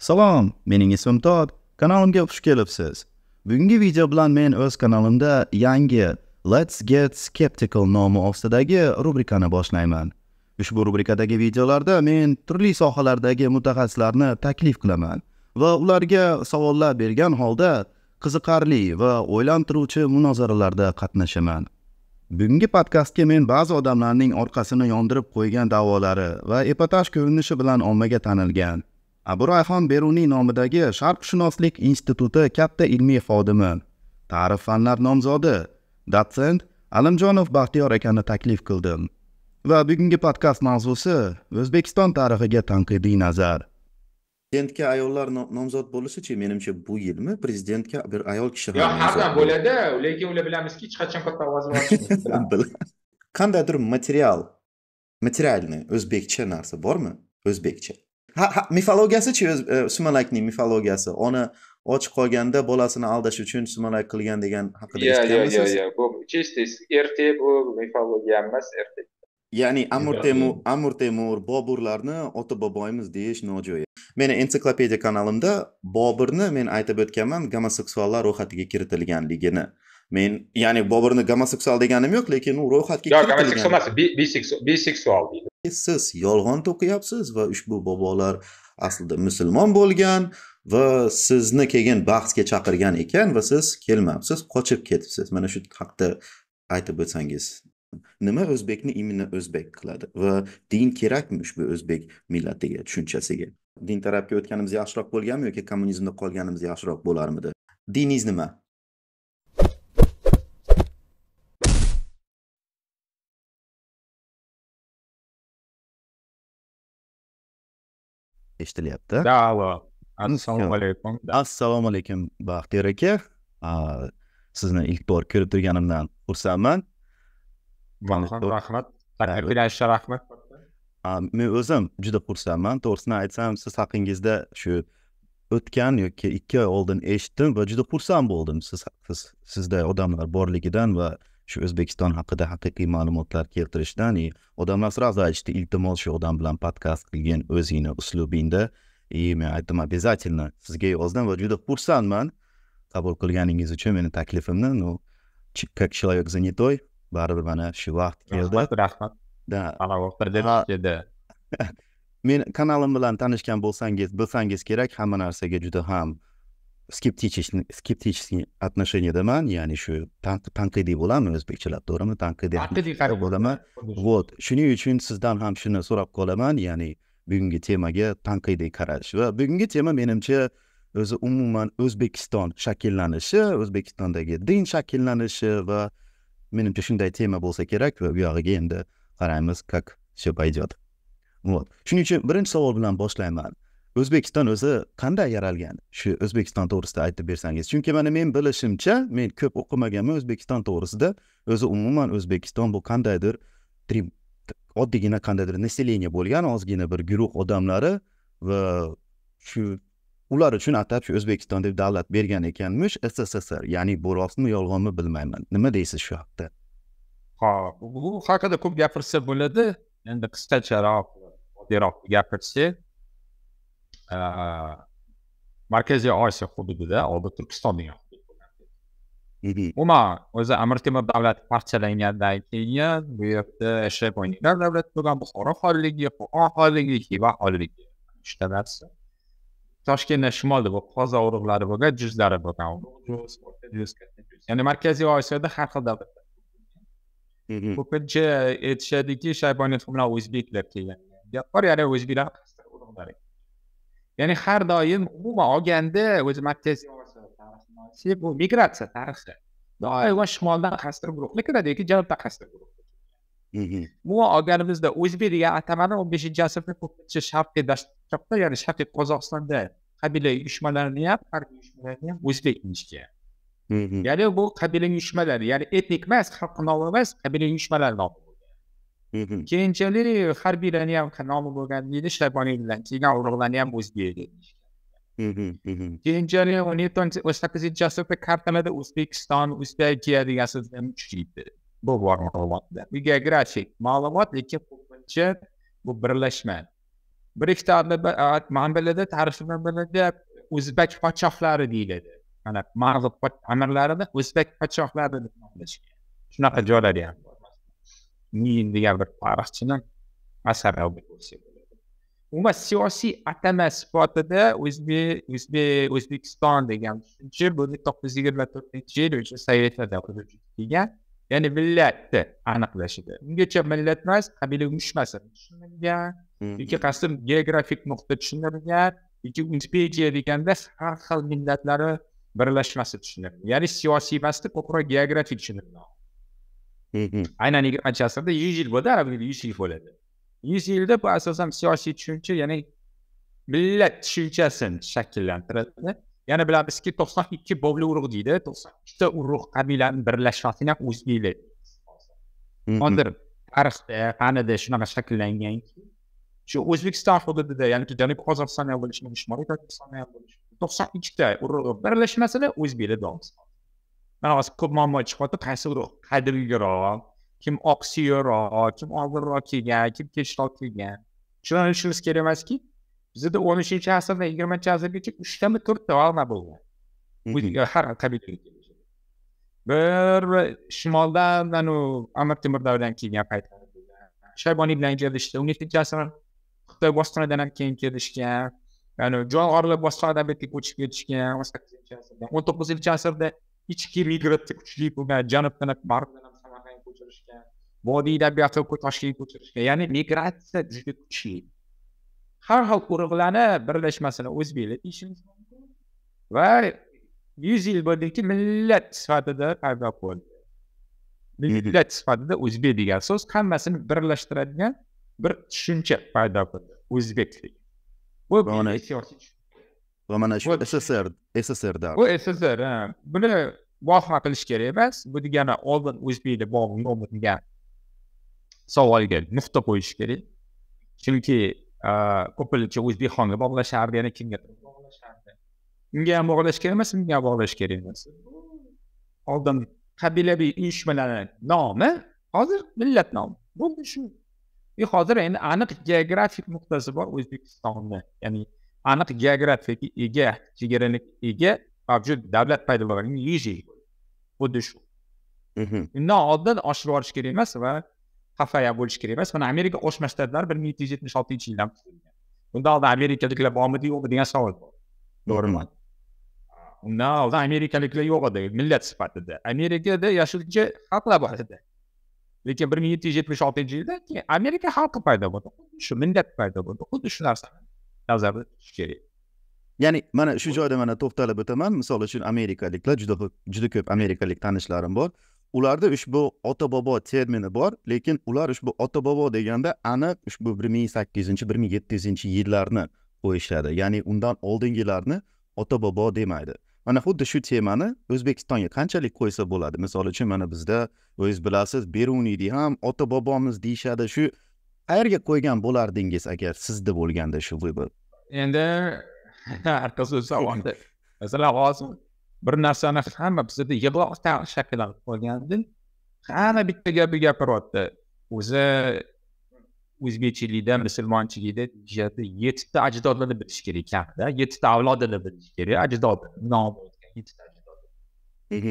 Salom, mening ismim Tod. Kanalimga xush kelibsiz. Bugungi video bilan men o'z kanalimda yangi Let's Get Skeptical nomi ostidagi rubrikani boshlayman. Ushbu rubrikadagi videolarda men turli sohalardagi mutaxassislarni taklif qilaman va ularga savollar bergan holda qiziqarli va o'ylantiruvchi munozaralarda qatnashaman. Bugungi podkastga men ba'zi odamlarning orqasini yondirib qo'ygan da'volari va epotaj ko'rinishi bilan ommaga tanilgan rayhon beruniy nomidagi sharqshunoslik instituti katta ilmiy xodimi tarix fanlar nomzodi dotsent alimjonov baxtiyor akani taklif qildim va bugungi podkast mavzusi o'zbekiston tarixiga tanqidiy nazar prezidentga ayollar nomzod bo'lishichi menimcha bu yilmi prezidentga bir ayol kishi yo'q har doim bo'ladi lekin ular bilamizki hech qachon katta ovoz qandaydir material materialniy o'zbekcha narsa bormi o'zbekcha mifologiyasi chi e, sumalakning mifologiyasi ona ochiq qolganda bolasini aldash uchun sumalak qilgan degan haqida eshitganmisiz yo'q yo'q bu чисто rt bu mifologiya emas rt ya'ni amir temur amir temur boburlarni ota boboyimiz deyish nojo'ya meni ensiklopediya kanalimda boburni men aytib o'tganman gomoseksuallar ro'yxatiga kiritilganligini men ya'ni boburni gomoseksual deganim yo'q lekin u ro'yxatga yo'q gomoseksual emas biseksual deydi e, siz yolg'on to'qiyapsiz va ushbu bobolar aslida musulmon bo'lgan va sizni keyin bahsga chaqirgan ekan va siz kelmabsiz qochib ketibsiz mana shu haqda aytib o'tsangiz nima o'zbekni именно o'zbek qiladi va din kerakmi ushbu o'zbek millatiga tushunchasiga din tarafga o'tganimiz yaxshiroq bo'lganmi yoki kommunizmda qolganimiz yaxshiroq bo'larmidi diniz nima eshitilyapti assalomu alaykum assalomu alaykum baxtiyor aka sizni ilk bor ko'rib turganimdan xursandman rahmat rahmat men o'zim juda xursandman to'g'risini aytsam siz haqingizda shu o'tgan yoki ikki oy oldin eshitdim va juda xursand bo'ldim siz sizda odamlar borligidan va shu o'zbekiston haqida haqiqiy ma'lumotlar keltirishdan и odamlar сразу aytishdi iltimos shu odam bilan podkast qilgin o'zingni uslubingda и men aytdim обязательно sizga yozdim va juda xursandman qabul qilganingiz uchun meni taklifimni ну как человек занятой baribir mana shu vaqt keldi rahmat rahmat да men kanalim bilan tanishgan bo'lsangiz bilsangiz kerak hamma narsaga juda ham скептичный, скептичный отношение дома, я не шу, танк, танкы дей болам, мы узбек дурам, танкы дей болам, вот, шуни учин сиздан хам шуни сурап коламан, я не, бюгінгі темаге танкы дей караш, ва бюгінгі тема менімче, өзі умуман Өзбекистан шакелланышы, Өзбекистандаги дин шакелланышы, ва менімче шундай тема болса керак ва бюағыге енді қараймыз, как все пойдет. Вот. Шуни учин, бірінші савол билан бошлайман o'zbekiston o'zi qanday yaralgan shu o'zbekiston to'g'risida aytib bersangiz chunki mana men bilishimcha men ko'p o'qimaganman o'zbekiston to'g'risida o'zi umuman o'zbekiston bu qandaydir oddiygina qandaydir население bo'lgan ozgina bir guruh odamlari va shu ular uchun atab shu o'zbekiston deb davlat bergan ekanmish sssr ya'ni bu rostmi yolg'onmi bilmayman nima deysiz shu haqida hop bu haqida ko'p gapirsa bo'ladi endi qisqacharoq oddiyroq gapirsak مرکزی آیسی خود بوده آب ترکستانی ها اما از امرتیم دولت پرچه لینیا دایتینیا بیفت اشه بانیگر دولت بگم بخورا خالیگی خو خالیگی که و خالیگی اشته درس تاشکین شمال ده با بگه جز داره یعنی مرکزی آسیا ده خرخ دولت بو پنج ایت شدی که شای بانیت خمنا اوزبیک لپتی ya'ni har doim umuman olganda o'zi markaziy osiyo bu migratsiya tarixi doimo shimoldan qaysidir guruhga kiradi yoki janubdan qaysidir guruhga umuman olganimizda o'zbek degan atamani o'n beshinchi asrda ko'pincha sharqiy dashtoqda ya'ni sharqiy qozog'istonda qabila uyushmalarini ham harbiy uyushmalarni ham o'zbek deyishgan ya'ni bu qabila uyushmalari ya'ni etnik emas xalq nomi emas qabila uyushmalari nomi keyinchalik harbiylarni ham nomi bo'lgan deydi shlaponidan keyin urug'larni ham o'ziga ega keyinchalik o'n yetti o'n sakkizinchi asrda kartalarda o'zbekiston o'zbekiya degan so'zlar kuchaydi bu bor geografik ma'lumot lekin ko'pincha bu birlashma bir ikkita manbalarda tarixiy manbalarda o'zbek podshohlari deyiladi mana mag'lub amirlarini o'zbek podshohlari deb nomlashgan shunaqa joylar ham bor مين degan bir tarixchini asari umuman siyosiy atama sifatida o'zbek o'zbekiston degan tushuncha bu ming to'qqiz yuz yigirma to'rtinchi yil o'sha sovetlarda kelgan ya'ni millatni aniqlashida ungacha millat emas qabila uyushmasi tushunilgan yoki qaysidir geografik nuqta tushunilgan yoki o'zbekiya deganda har xil millatlari birlashmasi tushunilgan ya'ni siyosiy emasda ko'proq geografik tushunilgan aynan yigirmanchi asrda yuz yil bo'ldi arab yili yuz yil bo'ladi yuz yilda bu asosan siyosiy tushuncha ya'ni millat tushunchasini shakllantiradi yana bilamizki to'qson ikki bovli urug' deydi to'qson ikkita urug' qabilani birlashmasini ham o'zi deyiladi hozir tarixda fanida shunaqa shakllangan shu o'zbekiston hududida ya'ni janubiy qozog'iston ham bo'lishi mumkin shimoliy tojikiston ham bo'lishi mumkin to'qson ikkita urug'i birlashmasini o'zbeklar man hozir ko'p muammo chiqyapti qaysi guruh qadrliroq kim oq suyakroq kim oldinroq kelgan kim kechroq kelgan tushunishimiz kerak emaski bizada o'n uchinchi asrdan yigirmanchi asrgacha uchtami to'rtta olma bo'lgan har qabilaga bir shimoldan anu amir temur davridan kelgan payt shayboniy bilan kelishdi o'n yettinchi asr xitoy bostonidan ham keyin kelishgan jon jon bostonidan bu yerga ko'chib ketishgan o'n to'qqizinchi asrda ichki migratsiya kuchli bo'lgan janubdan g'arbdan ham samarqandga ko'chirishgan vodiy adabiyoti toshkentga ko'chirishgan ya'ni migratsiya juda kuchli har xil urug'larni birlashmasini o'zbeklar deyishimiz mumkin va yuz yil bo'ldiki millat sifatida paydo bo'ldi millat sifatida o'zbek degan so'z hammasini birlashtiradigan bir tushuncha paydo bo'ldi o'zbeklik bu siyosiy va mana shu sssr sssr davri bu sssr buni muvofiqa qilish kerak emas bu degani oldin bog'i nomi degan savolga nuqta qo'yish kerak chunki ko'pincha xonga bog'lashardi yana kimga bog'lashardi unga ham bog'lash kerak emas bunga ham bog'lash kerak emas oldin qabilaviy uyushmalarni nomi hozir millat nomi bo'ldi shu hozir endi aniq geografik nuqtasi bor o'zbekistonni ya'ni aniq geografiyaga ega chegaralik ega mavjud davlat paydavorining yeyishi xuddi shu undan mhm. oldin oshirib yuborish kerak emas va xafa ham bo'lish kerak emas mana amerika qo'shma shtatlari bir ming yetti yuz yetmish oltinchi yildan undan oldin amerikaliklar bormidi yo'qmi degan savol bor to'g'rimi mhm. undan oldin amerikaliklar yo'q edi millat sifatida amerikada yashovchi xalqlar bor edi lekin bir ming yetti yuz yetmish oltinchi yilda keyin amerika xalqi paydo bo'ldi xuddi shu millat paydo bo'ldi xuddi shu narsa nazarda tutish kerak ya'ni mana shu joyda mana to'xtalib o'taman misol uchun amerikaliklar juda juda ko'p amerikalik tanishlarim bor ularda ushbu ota bobo termini bor lekin ular ushbu ota bobo deganda aniq ushbu bir ming sakkizinchi bir ming yetti yuzinchi yillarni qo'yishadi ya'ni undan oldingilarni ota bobo demaydi mana xuddi shu temani o'zbekistonga qanchalik qo'ysa bo'ladi misol uchun mana bizda o'zingiz bilasiz beruniy ham ota bobomiz deyishadi shu qayerga qo'ygan bo'lardingiz agar sizda bo'lganda shu выбор endi arqa so'z savolda masalan hozir bir narsani hamma bizada yig'loq qilib qolganda hamma bitta gapni gapiryapti o'zi o'zbekchilikda musulmonchilikda yettita ajdodini bilish kerak kamida yettita avlodini bilish kerak ajdod nomi ajdod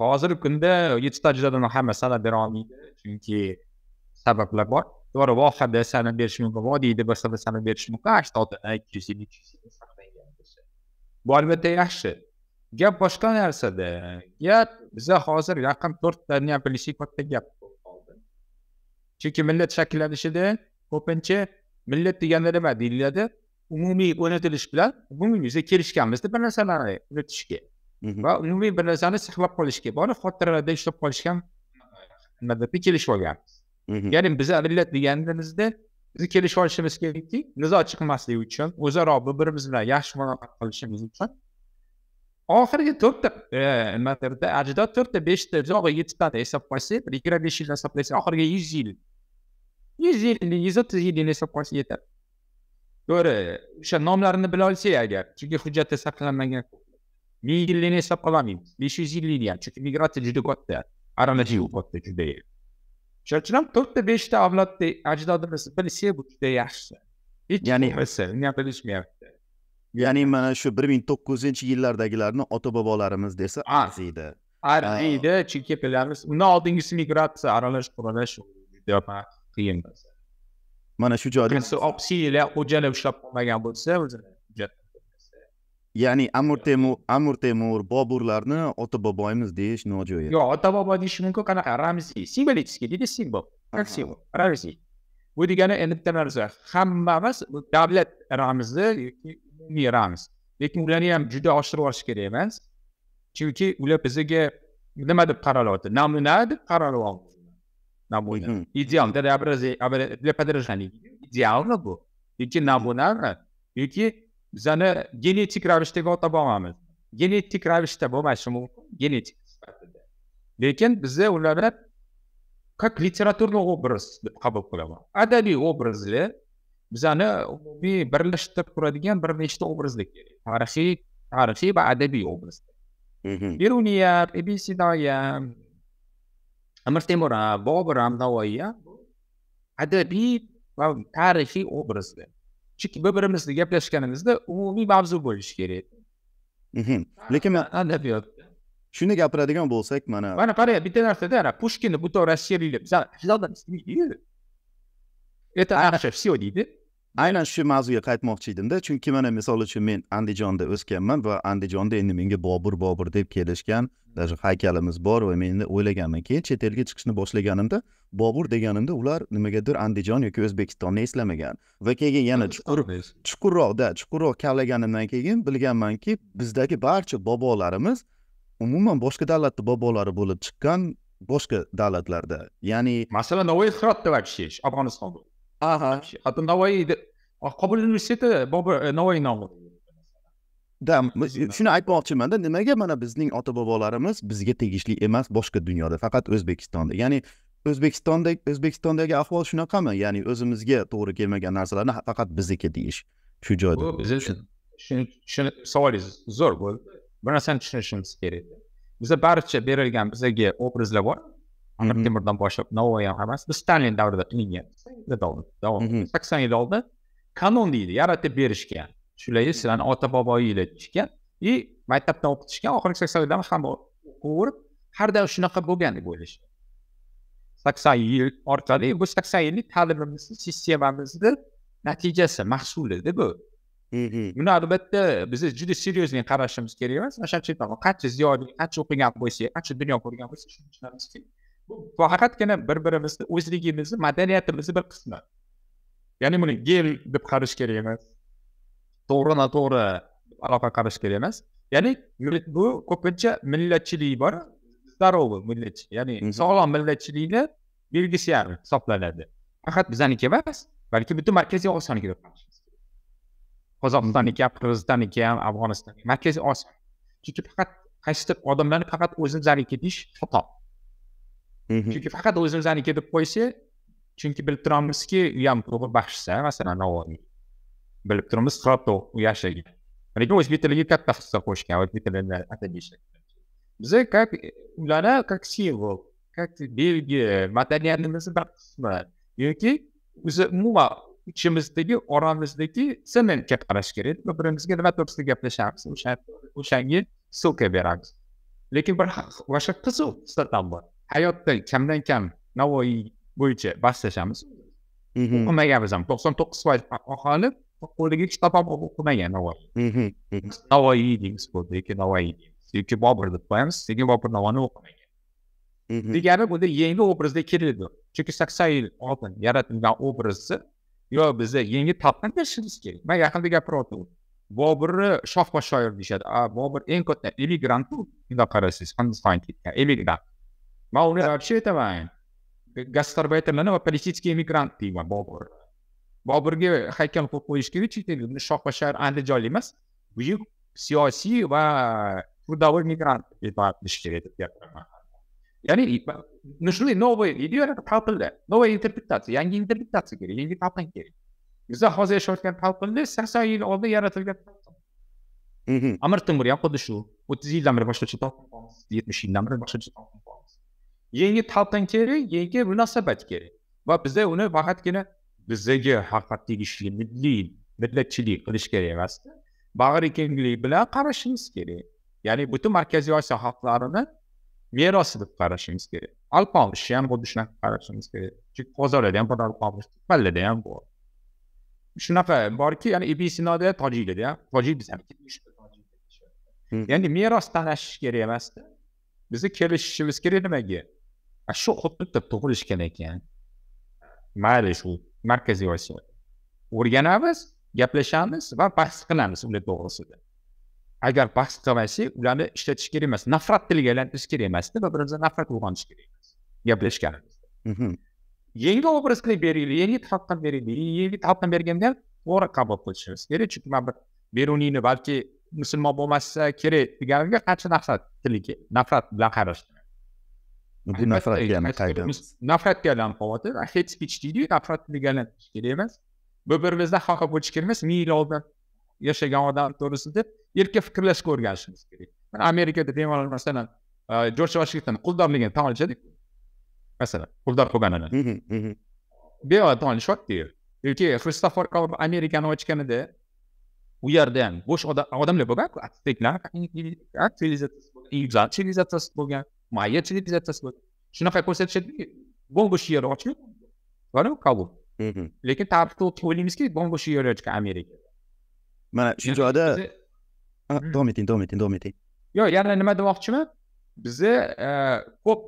hozirgi kunda yettita ajdodini hamma sanab bera olmaydi chunki sabablar bor to'g'ri vohada sanab berishi mumkin vodiyda bo'lsa sana berishi mumkin ashta oldin ikki yuz ellik yuz bu albatta yaxshi gap boshqa narsada gap biza hozir raqam to'rttani ham bilishlik katta gap chunki millat shakllanishida ko'pincha millat deganda nima deyiladi umumiy o'rnatilish bilan umumiy biza kelishganmiz bir narsalarni unutishga va umumiy bir narsani saqlab qolishga bora xotiralarda ushlab qolishga kelishib olganmiz ya'ni bizni millat deganimizda biz kelishib olishimiz kerakki nizo chiqmasligi uchun o'zaro bir birimiz bilan yaxshi muloqot qilishimiz uchun oxirgi to'rtta nimalarda ajdod to'rtta beshta uzog'i yettitani hisob qilsak bir yigirma besh yildan hisoblasak oxirgi yuz yil yuz yil yuz o'ttiz yillikni hisob qilsak yetadi to'g'ri o'sha nomlarini bila olsak agar chunki hujjatda saqlanmagan ming yillikni hisob qilolmaymiz besh yuz yillikni ham chunki migratsiya juda katta aralashuv katta juda shuning uchun to'rtta beshta avlodda ajdodimiz bilsa bu juda yaxshi hech ya'ni bilsa bilishmayapti ya'ni mana shu bir ming to'qqizinchi yillardagilarni ota bobolarimiz desa arziydi arziydi chunki bilamiz undan oldingisi migratsiya aralash quralash juda qiyin mana shu joyda olib yillar xo'jalar ushlab qolmagan bo'lsa o'zini Ya'ni Amir Temur, Amir Temur, Boburlarni ota-boboyimiz deyish nojo'ya. Yo'q, ota-bobo deyish mumkin qanaqa ramziy, simvolik deydi simbol Как символ ramziy. Bu degani endi bitta narsa, hammamiz davlat ramzi yoki umumiy ramz. Lekin ularni ham juda oshirib yuborish kerak emas. Chunki ular bizga nima deb qaralyapti? Namuna deb qaralyapti. Namuna. Ideal, для подражания. Идеально bu. Yoki namunami yoki bizani genetik ravishda ota bobomiz genetik ravishda bo'lmasi mumkin genetik sifatida lekin biza ularni как literaturный obraz deb qabul qilaman adabiy obrazli bizani umumiy birlashtirib turadigan bir nechta obrazlik kerak tarixiy tarixiy va adabiy obraz mhm. beruniya ibn sinoya amir temur bobur ham navoiy adabiy va tarixiy obrazlar Çünkü böbreğimizle yaplaşganimizda umumiy mavzu bo'lishi kerak lekin man adabiyot shuni gapiradigan bo'lsak mana mana qarang bitta narsada ana pushkinni butun rossiyaliklar это наше все deydi aynan shu mavzuga qaytmoqchi edimda chunki mana misol uchun men andijonda o'sganman va andijonda endi menga bobur bobur deb kelishgan даже hmm. haykalimiz bor va men o'ylaganman keyin chet elga chiqishni boshlaganimda bobur deganimda ular nimagadir andijon yoki o'zbekistonni eslamagan va keyin yana chuqur chuqurroqda chuqurroq kavlaganimdan keyin bilganmanki bizdagi barcha bobolarimiz umuman boshqa davlatni bobolari bo'lib chiqqan boshqa davlatlarda ya'ni masalan новый hirotda вообще afg'onistonda Ага. Вообще. От Navoiy qabul universiteti e, Bobur e, Navoiy nomi. Da, shuni aytmoqchimanda nimaga mana bizning ota bobolarimiz bizga tegishli emas boshqa dunyoda, faqat O'zbekistonda. Ya'ni O'zbekistondagi O'zbekistondagi ahvol shunaqami? Ya'ni o'zimizga to'g'ri kelmagan narsalarni faqat bizniki deyish shu joyda. Shuni savolingiz zo'r bo'ldi. Bir narsani tushunishimiz kerak. Bizda barcha berilgan bizaga obrazlar bor, temir boshab The ham emas biz stalin davrida qilingan davom sakson yil oldin kanon deydi yaratib berishgan shularga sizlarni ota boboyinglar deyishgan и maktabdan o'qitishgan oxirgi sakson yildan hamma o'qib har doim shunaqa bo'lgan deb o'ylashgan sakson yil orqali bu sakson yillik ta'limimizni sistemamizni natijasi mahsulida bu buni albatta bizni juda серьезный qarashimiz kerak emas mana shuning uchun qancha ziyoda qancha o'qigan bo'lsak qancha dunyo ko'rgan bo'lsak shuni tushunamiz bu faqatgina bir birimizni o'zligimizni madaniyatimizni bir qismi ya'ni buni gel deb qarash kerak emas to'g'ri noto'g'ri aloqa qarash kerak emas ya'ni bu ko'pincha millatchilik bor здоровый millatchilik ya'ni sog'lom millatchilikni belgisi ham hisoblanadi faqat bizaniki emas balki butun markaziy osiyoniki deb qozog'istonniki ham qirg'izistonniki ham afg'onistonniki markaziy osiyo chunki faqat qaysidir odamlarni faqat o'zimizaniki deyish xato chunki faqat o'zimizaniki deb qo'ysa chunki bilib turamizki u ham to'g'ri baxshisa masalan navoiy bilib turibmiz xato u yashagan lekin o'zbek tiliga katta hissa qo'shgan o'zbek tilini atadisha biza как ularni как символ как belgi madaniyatimizni bir qismi yoki o'zi umuman ichimizdagi oramizdagi sementga qarash kerak bir birimizga nima to'g'risida gaplashamiz o'shanga ссылка beramiz lekin bir boshqa qiziq xislatan bor hayotda kamdan kam navoiy bo'yicha bahslashamiz o'qimaganmiz ham to'qson to'qqiz foiz aholi qo'liga kitob ham o'qimagan navoiy deymiz bo'ldi yoki navoiy deymiz yoki bobur deb qo'yamiz lekin bobur navoiyni o'qimagan degani bunda yangi obrazda keladi chunki sakson yil oldin yaratilgan obrazni yo biza yangi talqin qilishimiz kerak man yaqinda gapiryotgandim boburni shoh va shoir deyishadi bobur eng katta emigrant bundoq qarasangiz hindistonga ketgan emigrant Ma он вообще это gastarbayterlarni va palestinskiy emigrant deyman bobur boburga haykal qo'yib qo'yishga uchun shohba shahar andijonlik emas buyuk сиоси ва трудовой migrant deb aytilishi kerak deb gapiryapman ya'ni нужны новые ideyalar talqinlar новая interpretatsiya yangi interpretatsiya kerak yangi talqin kerak bizda hozir yashayotgan talqinlar sakson yil oldin yaratilgan amir temur ham xuddi shu o'ttiz yildan beri boshqacha yetmish yildan beri boshqacha yangi talqin kerak yangi munosabat kerak va biza uni faqatgina bizdagi haqiqat tegishli milliy millatchilik qilish kerak emas bag'ri kenglik bilan qarashimiz kerak ya'ni butun markaziy osiyo xalqlarini meros deb qarashimiz kerak alpomishni ham xuddi shunaqa qarashimiz kerak chunki qozorada ham bor alpomish pallada ham bor shunaqa borki ya'ni ibn sinoda tojiklarda ham tojik biz ham ya'ni meros talashish kerak emasda biza kelishishimiz kerak nimaga shu xuddi tug'ilish kerak yani mayli shu markaziy osiyo o'rganamiz gaplashamiz va bahs qilamiz ular to'g'risida agar bahs qilmasak ularni ishlatish kerak emas nafrat tiliga aylantirish kerak emasda va bir birimizdan nafrat uyg'onish kerak emas gaplashganimizda mhm. yangi obraz qilib beraylik yangi talqin beraylik yangi talqin berganda to'g'ri qabul qilishimiz kerak chunki man bir beruniyni balki musulmon bo'lmasa kerak deganimga qancha nafrat tili nafrat bilan qarashdim nafrat nafrat aylanib qolyapti hate speech deydiyu nafrat bu aylantirish kerak emas bir birimizni xafa bo'lish kerak emas ming yil oldin yashagan odam to'g'risida erkin fikrlashga o'rganishimiz kerak mana amerikada bemalol masalan jorj vashington quldorligini tan olishadi masalan quldor bo'lganini bemalol tan olishyaptiyu yoki xristofor kolumb amerikani ochganida u yerda ham bo'sh odamlar bo'lgan bo'lgan bo'lgan моя televiziyada shunaqa ko'rsatishadiki bongo sher ochib qabul lekin tarixda o'ylaymizki bongo sher ochgan amerika mana shu joyda davom eting davom eting davom eting yo'q yana nima demoqchiman bizni ko'p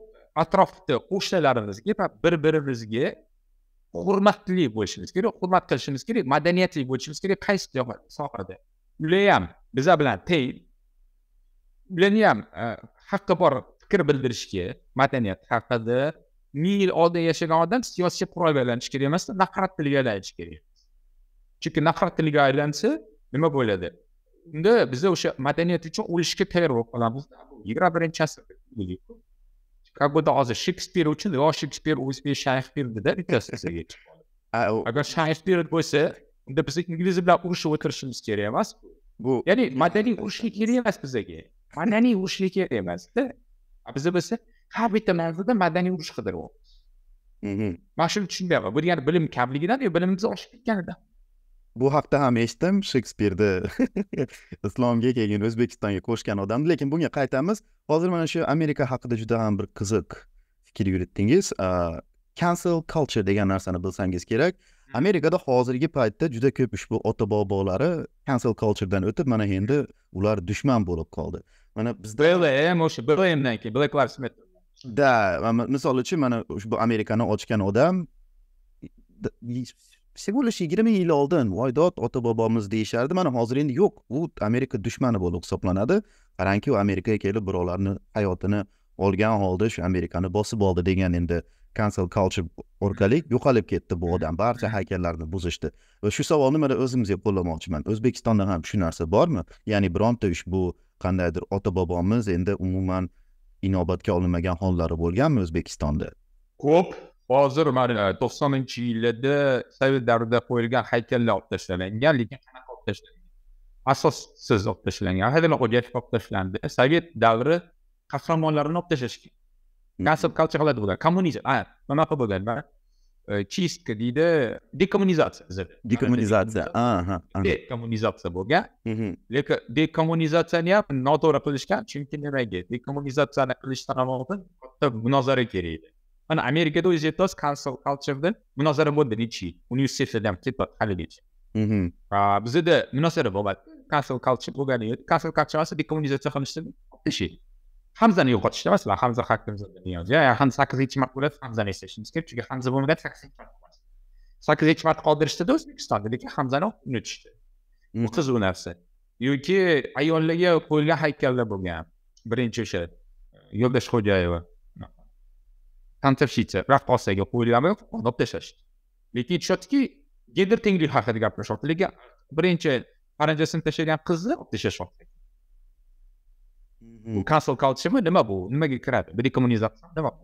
atrofda qo'shnilarimizga bir birimizga hurmatli bo'lishimiz kerak hurmat qilishimiz kerak madaniyatli bo'lishimiz kerak qaysi sohada ular ham biza bilan teng ularni e, ham haqqi bor fikr bildirishga madaniyat haqida ming yil oldin yashagan odam siyosiy qurolga aylanishi kerak emasda nafrat tiliga aylanishi kerak chunki nafrat tiliga aylansa nima bo'ladi unda biza o'sha madaniyat uchun o'lishga tayyor bo'lib qolamiz yigirma birinchi asrda как будто hozir shekspir uchun yo shekspir o'zbek shakspirnida bittasiga agar shayxpir bo'lsa unda biz ingliz bilan urushib o'tirishimiz kerak emas bu ya'ni madaniy urushlik kerak emas bizaga madaniy urushlik kerak emasda biza bo'lsa har bitta mavzuda madaniy urush qidiryapmiz mana shuni tushunyapman bu degani bilim kamligidan yo bilimimiz oshib ketganidan bu haqda ham eshitdim shekspirni islomga keyin o'zbekistonga qo'shgan odamni lekin bunga qaytamiz hozir mana shu amerika haqida juda ham bir qiziq fikr yuritdingiz cancel culture degan narsani bilsangiz kerak amerikada hozirgi paytda juda ko'p ushbu ota bobolari cancel culturedan o'tib mana endi ular dushman bo'lib qoldi mana bizda blm o'sha blmdan keyin black lives matter da misol uchun mana ushbu amerikani ochgan odam bo'lishi yigirma yil oldin dod ota bobomiz deyishardi mana hozir endi yo'q u amerika dushmani bo'lib hisoblanadi qarangki u amerikaga kelib birovlarni hayotini olgan holda shu amerikani bosib oldi degan endi cancel culture orqali yo'qolib ketdi bu odam barcha haykallarni mhm. buzishdi va shu savolni mana o'zimizga qo'llamoqchiman o'zbekistonda ham shu narsa bormi ya'ni bironta ushbu qandaydir ota bobomiz endi umuman inobatga olinmagan hollari bo'lganmi o'zbekistonda ko'p hozir mana to'qsoninchi yillarda sovet davrida qo'yilgan haykallar olib tashlangan lekin qanaqa olib tashlangan asossiz olib tashlangan haydalla xo'jayev olib tashlandi sovet davri qahramonlarini olib tashlashgan nasl hmm. kalcha qiladi bular kommunizm anaqa bo'lgan чистка йде декомунизация. Декомунизация. Aha, aha. Декомунизация bo'lgan lekin dekommunizatsiyani ham noto'g'ri qilishgan chunki nimaga dekommunizatsiyani qilishdan oldin katta munozara kerak edi mana amerikada o'zingiz aytyapsiz kansel cultureda munozara bo'ldi necha yil universitetlarda ham ketyapti haligacha bizada munozara bo'lmadi kansel culture bo'lgani yo'q kansel culture dekommunizatsiya qilishni şey. hamzani yo'qotishdi masalan hamza hakkimniyoz hamza sakkiz nechi marta bo'ladi hamzani eslashimiz kerak chunki hamza bo'lmagan sakkiz marta sakkiz marta qoldirishdida o'zbekistonda lekin hamzani unutishdi qiz narsa yoki ayollarga qo'yilgan haykallar bo'lgan birinchi o'sha yo'ldosh xo'jayeva kontrshitsa raqqosaga qo'yilganmi olib tashlashdi lekin aytishyaptiki gender tenglik haqida gaplashyapti lekin birinchi paranjasini tashlagan qizni olib tashlashyapti مم. وكانسل كاوتشر ما ما بو ما كراب بدي كومونيزاسيون ما بو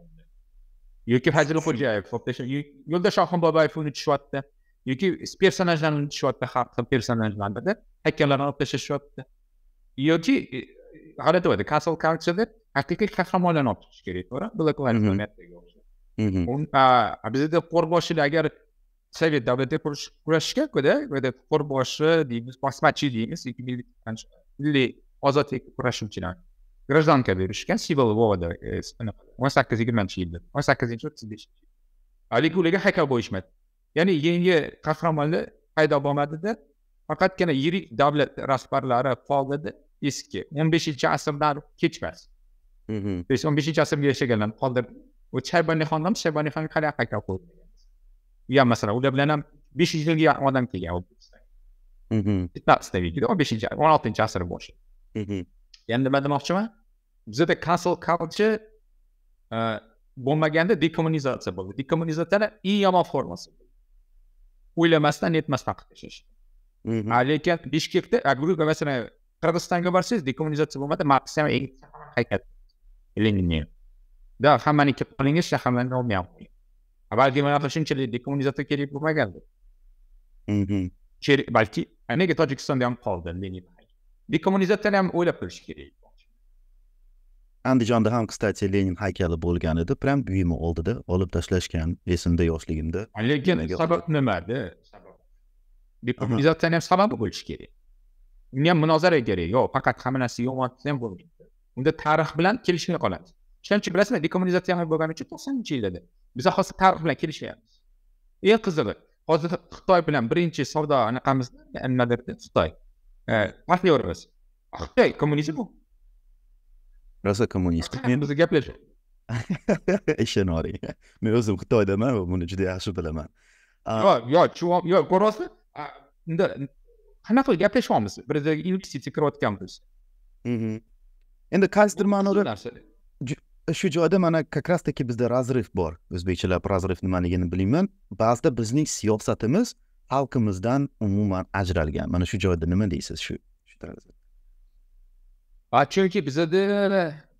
Yuki fazla podziałek, bo też Julda Şahın babayı funu çuvattı. Yuki personajların çuvattı, hakkın personajlarında da hekyaların ateşe çuvattı. Yuki hala e, da vardı. Castle Culture'da hakiki kahramanların ateşe gerek var. Böyle kolay hizmetle görüyorlar. Bize de korbaşı eğer Sovet devleti kuruşken kadar ve de korbaşı diyemiz, basmaçı diyemiz, 2000 milli azatlık kuruşumçiler. گرژان که بیروش کرد، سیول وادر، اون ساکه زیگر منشیده، اون ساکه زیگر چیزیشی الی که اولیگه حقیق باشمد یعنی یه کفران مالی، حید آب آمده فقط که یه دولت راست براره، فاقه ده ایسی که 15 جه اصر دار و کچه باز پس 15 جه اصر میشه گلن، خواهد دار و چه بانی خواندم، چه بانی خواندم خلاق حقیق باشند یا مثلا اونو ببینم، 15 جلگی آن آ Yenileme mahkeme bize de cancel culture bo'lmaganda dekommunizatsiya bo'ldi dekommunizatsiya eng yomon formasi o'ylamasdan etmasdan qilib tashlash lekin bishkekda grupa masalan qirg'izistonga borsangiz dekommunizatsiya bo'lmadi marks да hammani qilingizchi shaharlarni olmay balki mana shunchalik dekommunizatsiya kerak bo'lmagandi balki nega tojikistonda ham qoldi lenin dekommunizatsiya ham o'ylab ko'rish kerak andijonda ham кстати lenin haykali bo'lgan edi прям uyimni oldida olib tashlashgan esimda yoshligimda lekin sabab nimada sabab ham sababi bo'lishi kerak unga ham munozara kerak yo'q faqat hamma narsa yomon desa ham bo'lmaydi unda tarix bilan kelishmay qoladi shuning uchun bilasizmi dekommunizatsiya bo'lgani uchun to'qsoninchi yillarda biz hozir tarix bilan kelishyapmiz eng qizig'i hozir xitoy bilan birinchi savdo anaqamiz nimadir xitoy partnyorimiz xitoy kommunizmi rosa kommunist men bizni gaplashib ishonaoling men o'zim xitoydaman buni juda yaxshi bilaman Yo, yo, tushun yo'q rosa unda qanaqa qilib gaplashyapmiz birga investitsiya Mhm. endi qaysidir ma'noda shu joyda mana как раз таки bizda razrif bor o'zbekchilar razrif nimaligini bilmayman ba'zida bizning siyosatimiz xalqimizdan umuman ajralgan mana shu joyda nima deysiz shu chunki bizada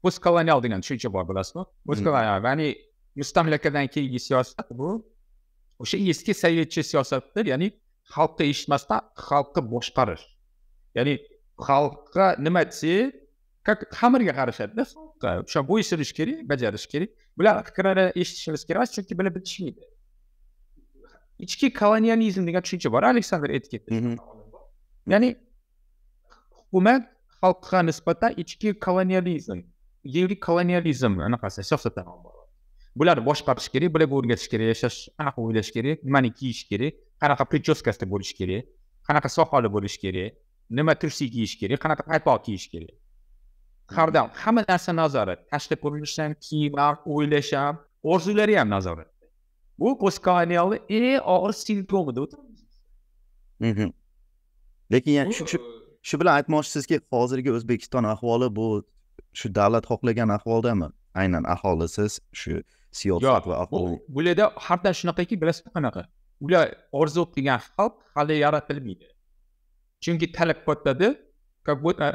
postkolonial degan tushuncha bor bilasizmi hmm. postkolonial ya'ni mustamlakadan keyingi siyosat bu o'sha eski sovetcha siyosatdir ya'ni xalqqa eshitmasdan xalqni boshqarish ya'ni xalqqa nima desa как xamirga qarashadida o'sha bo'ysunish kerak bajarish kerak bularni fikrini eshitishimiz kerak chunki buni bitishmaydi ichki kolonializm degan tushuncha bor aleksandr etiketda ya'ni hukumat xalqqa nisbatan ichki kolonializm yerlik kolonializm anaqasi siyosatdan bularni boshqarish kerak bularga o'rgatish kerak yashash qanaqa o'ylash kerak nimani kiyish kerak qanaqa prichoskasida bo'lish kerak qanaqa soqoli bo'lishi kerak nima tursi kiyish kerak qanaqa paypoq kiyish kerak har doim hamma narsa nazorat tashqi ko'rinishdan kiyim ham o'ylash ham orzulari ham nazorat Bu qo'shqoniyog'ni eng og'ir simptomidir lekin yani shu shu e, bilan aytmoqchi sizki hozirgi o'zbekiston ahvoli bu shu davlat xohlagan ahvoldami aynan aholisiz shu siyosat va ahvol bularda har doim shunaqaki bilasizmi qanaqa ular orzu qilgan xalq hali yaratilmaydi chunki talab kattadi как будто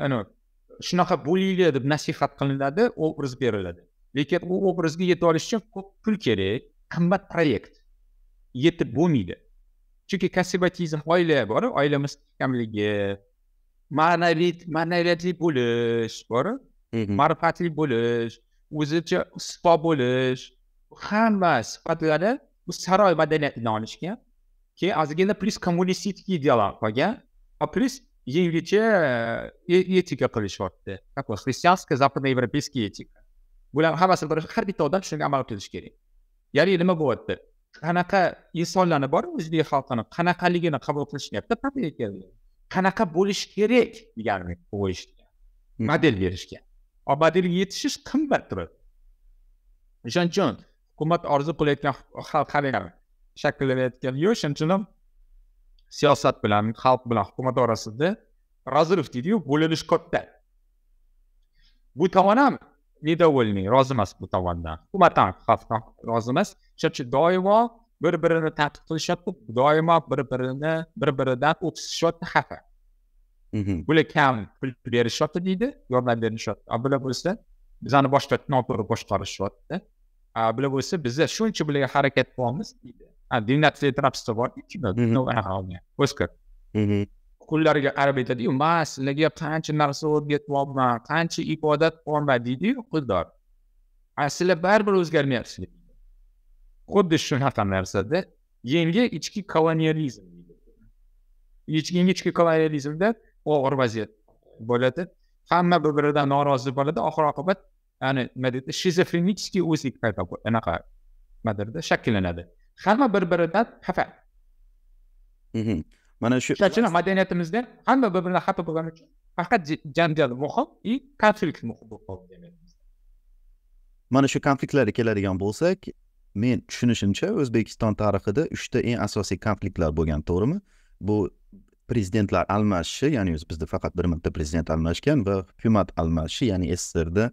shunaqa bo'linglar deb nasihat qilinadi obraz beriladi lekin u obrazga yetib olish uchun ko'p pul kerak qimmat proyekt yetib bo'lmaydi chunki konservatizm oila boru oila mustahkamligi ma'naviy ma'naviyatli bo'lish boru mhm. ma'rifatli bo'lish o'zicha ispo bo'lish hamma sifatlari bu saroy madaniyatidan olishgan keyin ozgina plyus kommunistik ideallar qolgan a plyus yangicha e, etika qilishyapti такой христианская западноевропейский etika bular hammasi bir har bitta odam shunga amal qilishi kerak ya'ni nima bo'lyapti qanaqa insonlarni bor o'zbek xalqini qanaqaligini qabul qilishyapti proletariat qanaqa bo'lishi kerak degani qo'yish model berishgan a modelga yetishish qimmat turadi o'shaning uchun hukumat orzu qilayotgan xalq qaranglar shakllanayotgan yo'q shuning uchun ham siyosat bilan xalq bilan hukumat orasida разрыв deydiyu bo'linish katta bu tomon ham недовольный rozi emas bu tomondan hukumatdan xalqdan rozi emas o'shaning uchun doimo bir birini ta'qib qilishyapti doimo bir birini bir biridan o'qisishyapti xafa bular kam pul berishyapti deydi yordam berishyapti bular bo'lsa bizani boshqa noto'g'ri boshqarishyaptida bular bo'lsa biza shuncha bularga harakat qilyapmiz deydi dinat bor o'skar kunlarga qarab ma sizlarga qancha narsa o'rgatyapman qancha ibodat qilyapman deydiyu qullar aslida baribir o'zgarmayapsiz xuddi shunaqa narsada yangi ichki kolonializm yangi ichki kolonializmda og'ir vaziyat bo'ladi hamma bir biridan norozi bo'ladi oxir oqibat ya'ni nima deydi shizofrenический o'zlik paydo anaqa nimadirda shakllanadi hamma bir biridan xafa mhmm. mana shu uchun madaniyatimizda hamma bir birini xafa bo'lgani uchun faqat janjal muhim и konflikt muhim bo'lib qoldi mana shu konfliktlarga keladigan bo'lsak men tushunishimcha o'zbekiston tarixida uchta eng asosiy konfliktlar bo'lgan to'g'rimi bu prezidentlar almashishi ya'ni bizda faqat bir marta prezident almashgan va hukumat almashishi ya'ni sssrda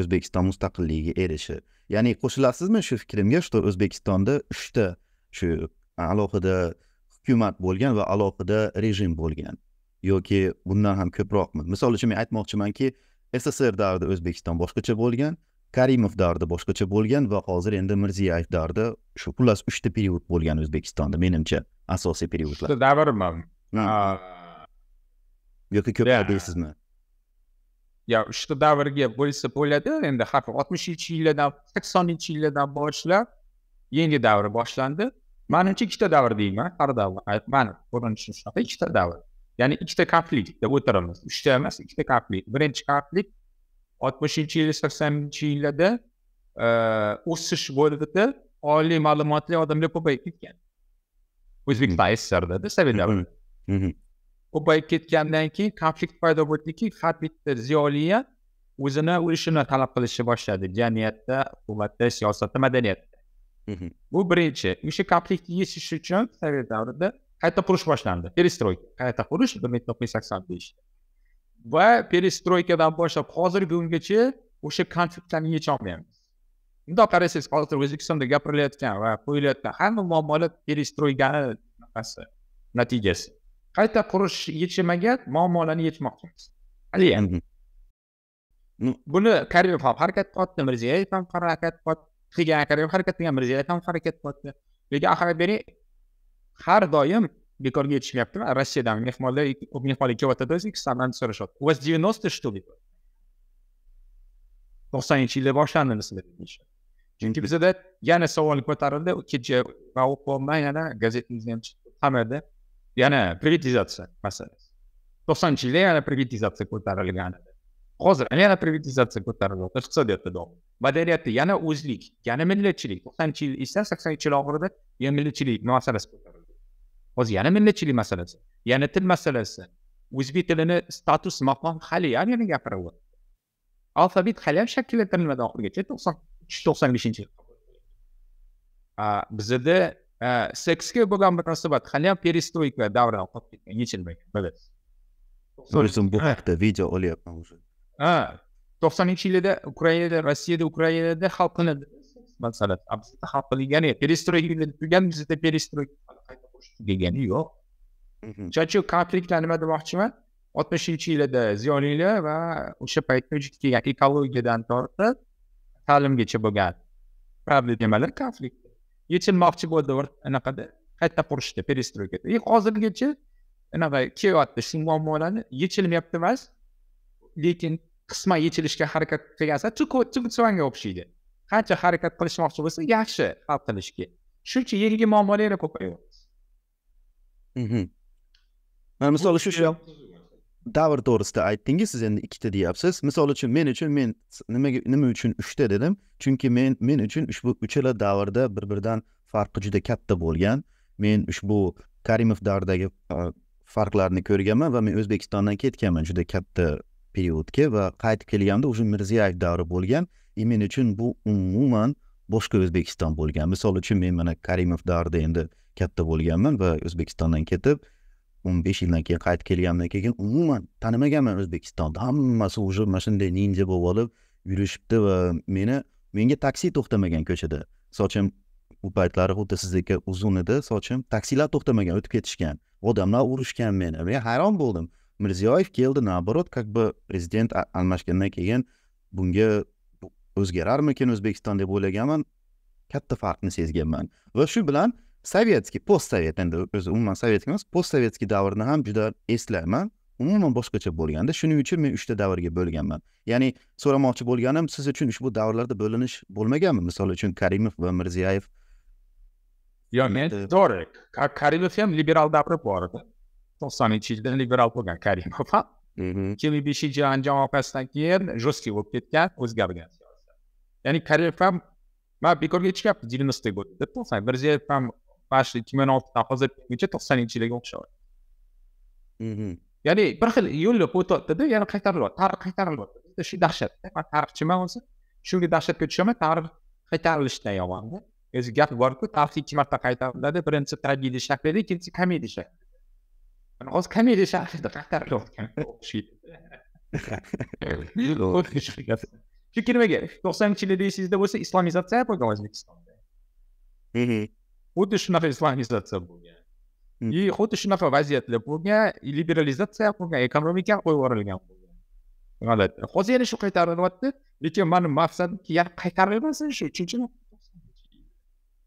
o'zbekiston mustaqilligiga erishi ya'ni qo'shilasizmi shu fikrimga что o'zbekistonda uchta shu alohida hukumat bo'lgan va alohida rejim bo'lgan yoki bundan ham ko'proqmi misol uchun men aytmoqchimanki sssr davrida o'zbekiston boshqacha bo'lgan karimov davrida boshqacha bo'lgan va hozir endi mirziyoyev davrida shu xullas uchta period bo'lgan o'zbekistonda menimcha asosiy periodlar uchta davrmi yoki ko'proq deysizmi yo uchta davrga bo'lsa bo'ladi endi har xil oltmishinchi yillardan saksoninchi yillardan boshlab yangi davr boshlandi manimcha ikkita davr deyman har davr mani ko'rinishim shunaqa ikkita davr ya'ni ikkita konfliktda o'tiramiz uchta emas ikkita konflikt birinchi konflikt oltmishinchi yil saksoninchi yillarda uh, o'sish bo'libdi oliy ma'lumotli odamlar ko'payib ketgan o'zbekiston sssrdada sovet davrida ko'payib ketgandan keyin konflikt paydo bo'ldiki har bitta ziyoliya o'zini o'lishini talab qilishni boshladi jamiyatda hukumatda siyosatda madaniyatda bu birinchi mushakaplikni yechish uchun sovet davrida qayta qurish boshlandi perestroyka qayta qurish bir ming to'qqiz yuz sakson va perestroykadan boshlab hozirgi kungacha o'sha konfliktlarni yecholmayapmiz bundoq qarasangiz hozir o'zbekistonda gapirilayotgan va qo'yilayotgan hamma muammolar perestroykani natijasi qayta qurish yechilmagan muammolarni yechmoqchimiz haliyam mhmm. buni karimov ham harakat qilyapti mirziyoyev ham harakat qilyapti خیلی کرده حرکت میگم رزیلت هم حرکت کرده دیگه آخر بری هر دایم بیکارگی چی yaptım Rusya'dan mihmalı У вас 90 штук. 92 ile başlandığınızı demiş. Çünkü bize de yani ko'tarildi kecha va yana gazetimizda ham xabarda yana privatizatsiya masalasi to'qsoninchi yilda yana privatizatsiya ko'tarilgan edi hozir yana privatizatsiya ko'tarilib yotir iqtisodiyotda davom madaniyatda yana o'zlik yana millatchilik to'qsoninchi yil esda saksoninchi yil oxirida yana millatchilik masalasi ko'tarildi hozir yana millatchilik masalasi yana til masalasi o'zbek tilini status maqom ham yana gapirilyapti alfabet ham shakllantirilmadi oxirigacha to'qson uch to'qson beshinchi yil bizada seksga bo'lgan munosabat ham perestroyka davridan qolib ketgan yechilmagan bilasiz bu haqida video olyapman уже ha to'qsoninchi yillarda ukrainada rossiyada ukrainada xalqini masalasi a bizda xalqi degani perestroyka turgan bizda perestroyka qayta qurish degani yo'q shuning mhm. uchun konfliktlar nima demoqchiman oltmishinchi yillarda ziyolilar va o'sha paytda vujudga kelgan ekologiyadan tortib ta'limgacha bo'lgan problemalar konflikt yechilmoqchi bo'ldi anaqada qayta qurishda perestroykada и e, hozirgacha anaqa kelyapti shu muammolarni yechilmayapti emas lekin qisman yechilishga harakat qilgan chukutsoanga o'xshaydi qancha harakat qilishmoqchi bo'lsa yaxshi hal qilishga shuncha yilgi muammolarni ko'payyapmiz mhm. misol uchun shu davr to'g'risida aytdingiz siz endi ikkita deyapsiz misol uchun men uchun men nimaga nima uchun uchta dedim chunki men men uchun ushbu uchala davrda bir biridan farqi juda katta bo'lgan men ushbu karimov davridagi e, farqlarni ko'rganman va men o'zbekistondan ketganman juda katta periodga va qaytib kelganda уже mirziyoyev davri bo'lgan и men uchun bu umuman boshqa o'zbekiston bo'lgan misol uchun men mana karimov davrida endi katta bo'lganman va o'zbekistondan ketib o'n besh yildan keyin qaytib kelganimdan keyin umuman tanimaganman o'zbekistonni hammasi уже mana shunday ninja bo'lib olib yurishibdi va meni menga taksi to'xtamagan ko'chada sochim u paytlari xuddi sizniki uzun edi sochim taksilar to'xtamagan o'tib ketishgan odamlar urishgan meni men hayron bo'ldim mirziyoyev keldi наоборот как бы prezident almashgandan keyin bunga o'zgararmikin o'zbekiston deb o'ylaganman katta farqni sezganman va shu bilan sovetskiy post sovet endi o'zi umuman sovetskiy emas post sovetskiy davrni ham juda eslayman umuman boshqacha bo'lganda shuning uchun men uchta davrga bo'lganman ya'ni so'ramoqchi bo'lganim siz uchun ushbu davrlarda bo'linish bo'lmaganmi misol uchun karimov va mirziyoyev yo'q men to'g'ri karimov ham liberal davri bor edi 92-yilda liberal bo'lgan karimov ham ikki ming beshinchi yil andijon voqeasidan keyin жесткий bo'lib ketgan o'zi ya'ni karimov ham man bekorga ish qilyapti девяностый to'qson mirziyoyev ham mana ikki ming oltidan hozir to'qsoninchi yillarga o'xshaverdi ya'ni bir xil yo'llab o'tyaptida yana qaytarilyapti tarix qaytarilyapti shu dahshat man tarixchiman o'zi shunga dahshatga tushaman tarix qaytarilishidan yomonda o'zi gap borku tarix ikki marta qaytariladi birinchisi tragediya shaklida ikkinchisi komediya shakli Von aus kann mir die Schale Dracherluft Unterschied. Fikrimga to'qsoninchi yillarda deysizda bo'lsa islomizatsiya bo'lgan o'zbekistonda xuddi shunaqa islomizatsiya bo'lgan и xuddi shunaqa vaziyatlar bo'lgan liberalizatsiya bo'lgan ekonomika qo'yib yuborilgan bo'lgan hozir yana shu qaytarilyapti lekin mani maqsadim keyin qaytarilmasin shu tushunchimi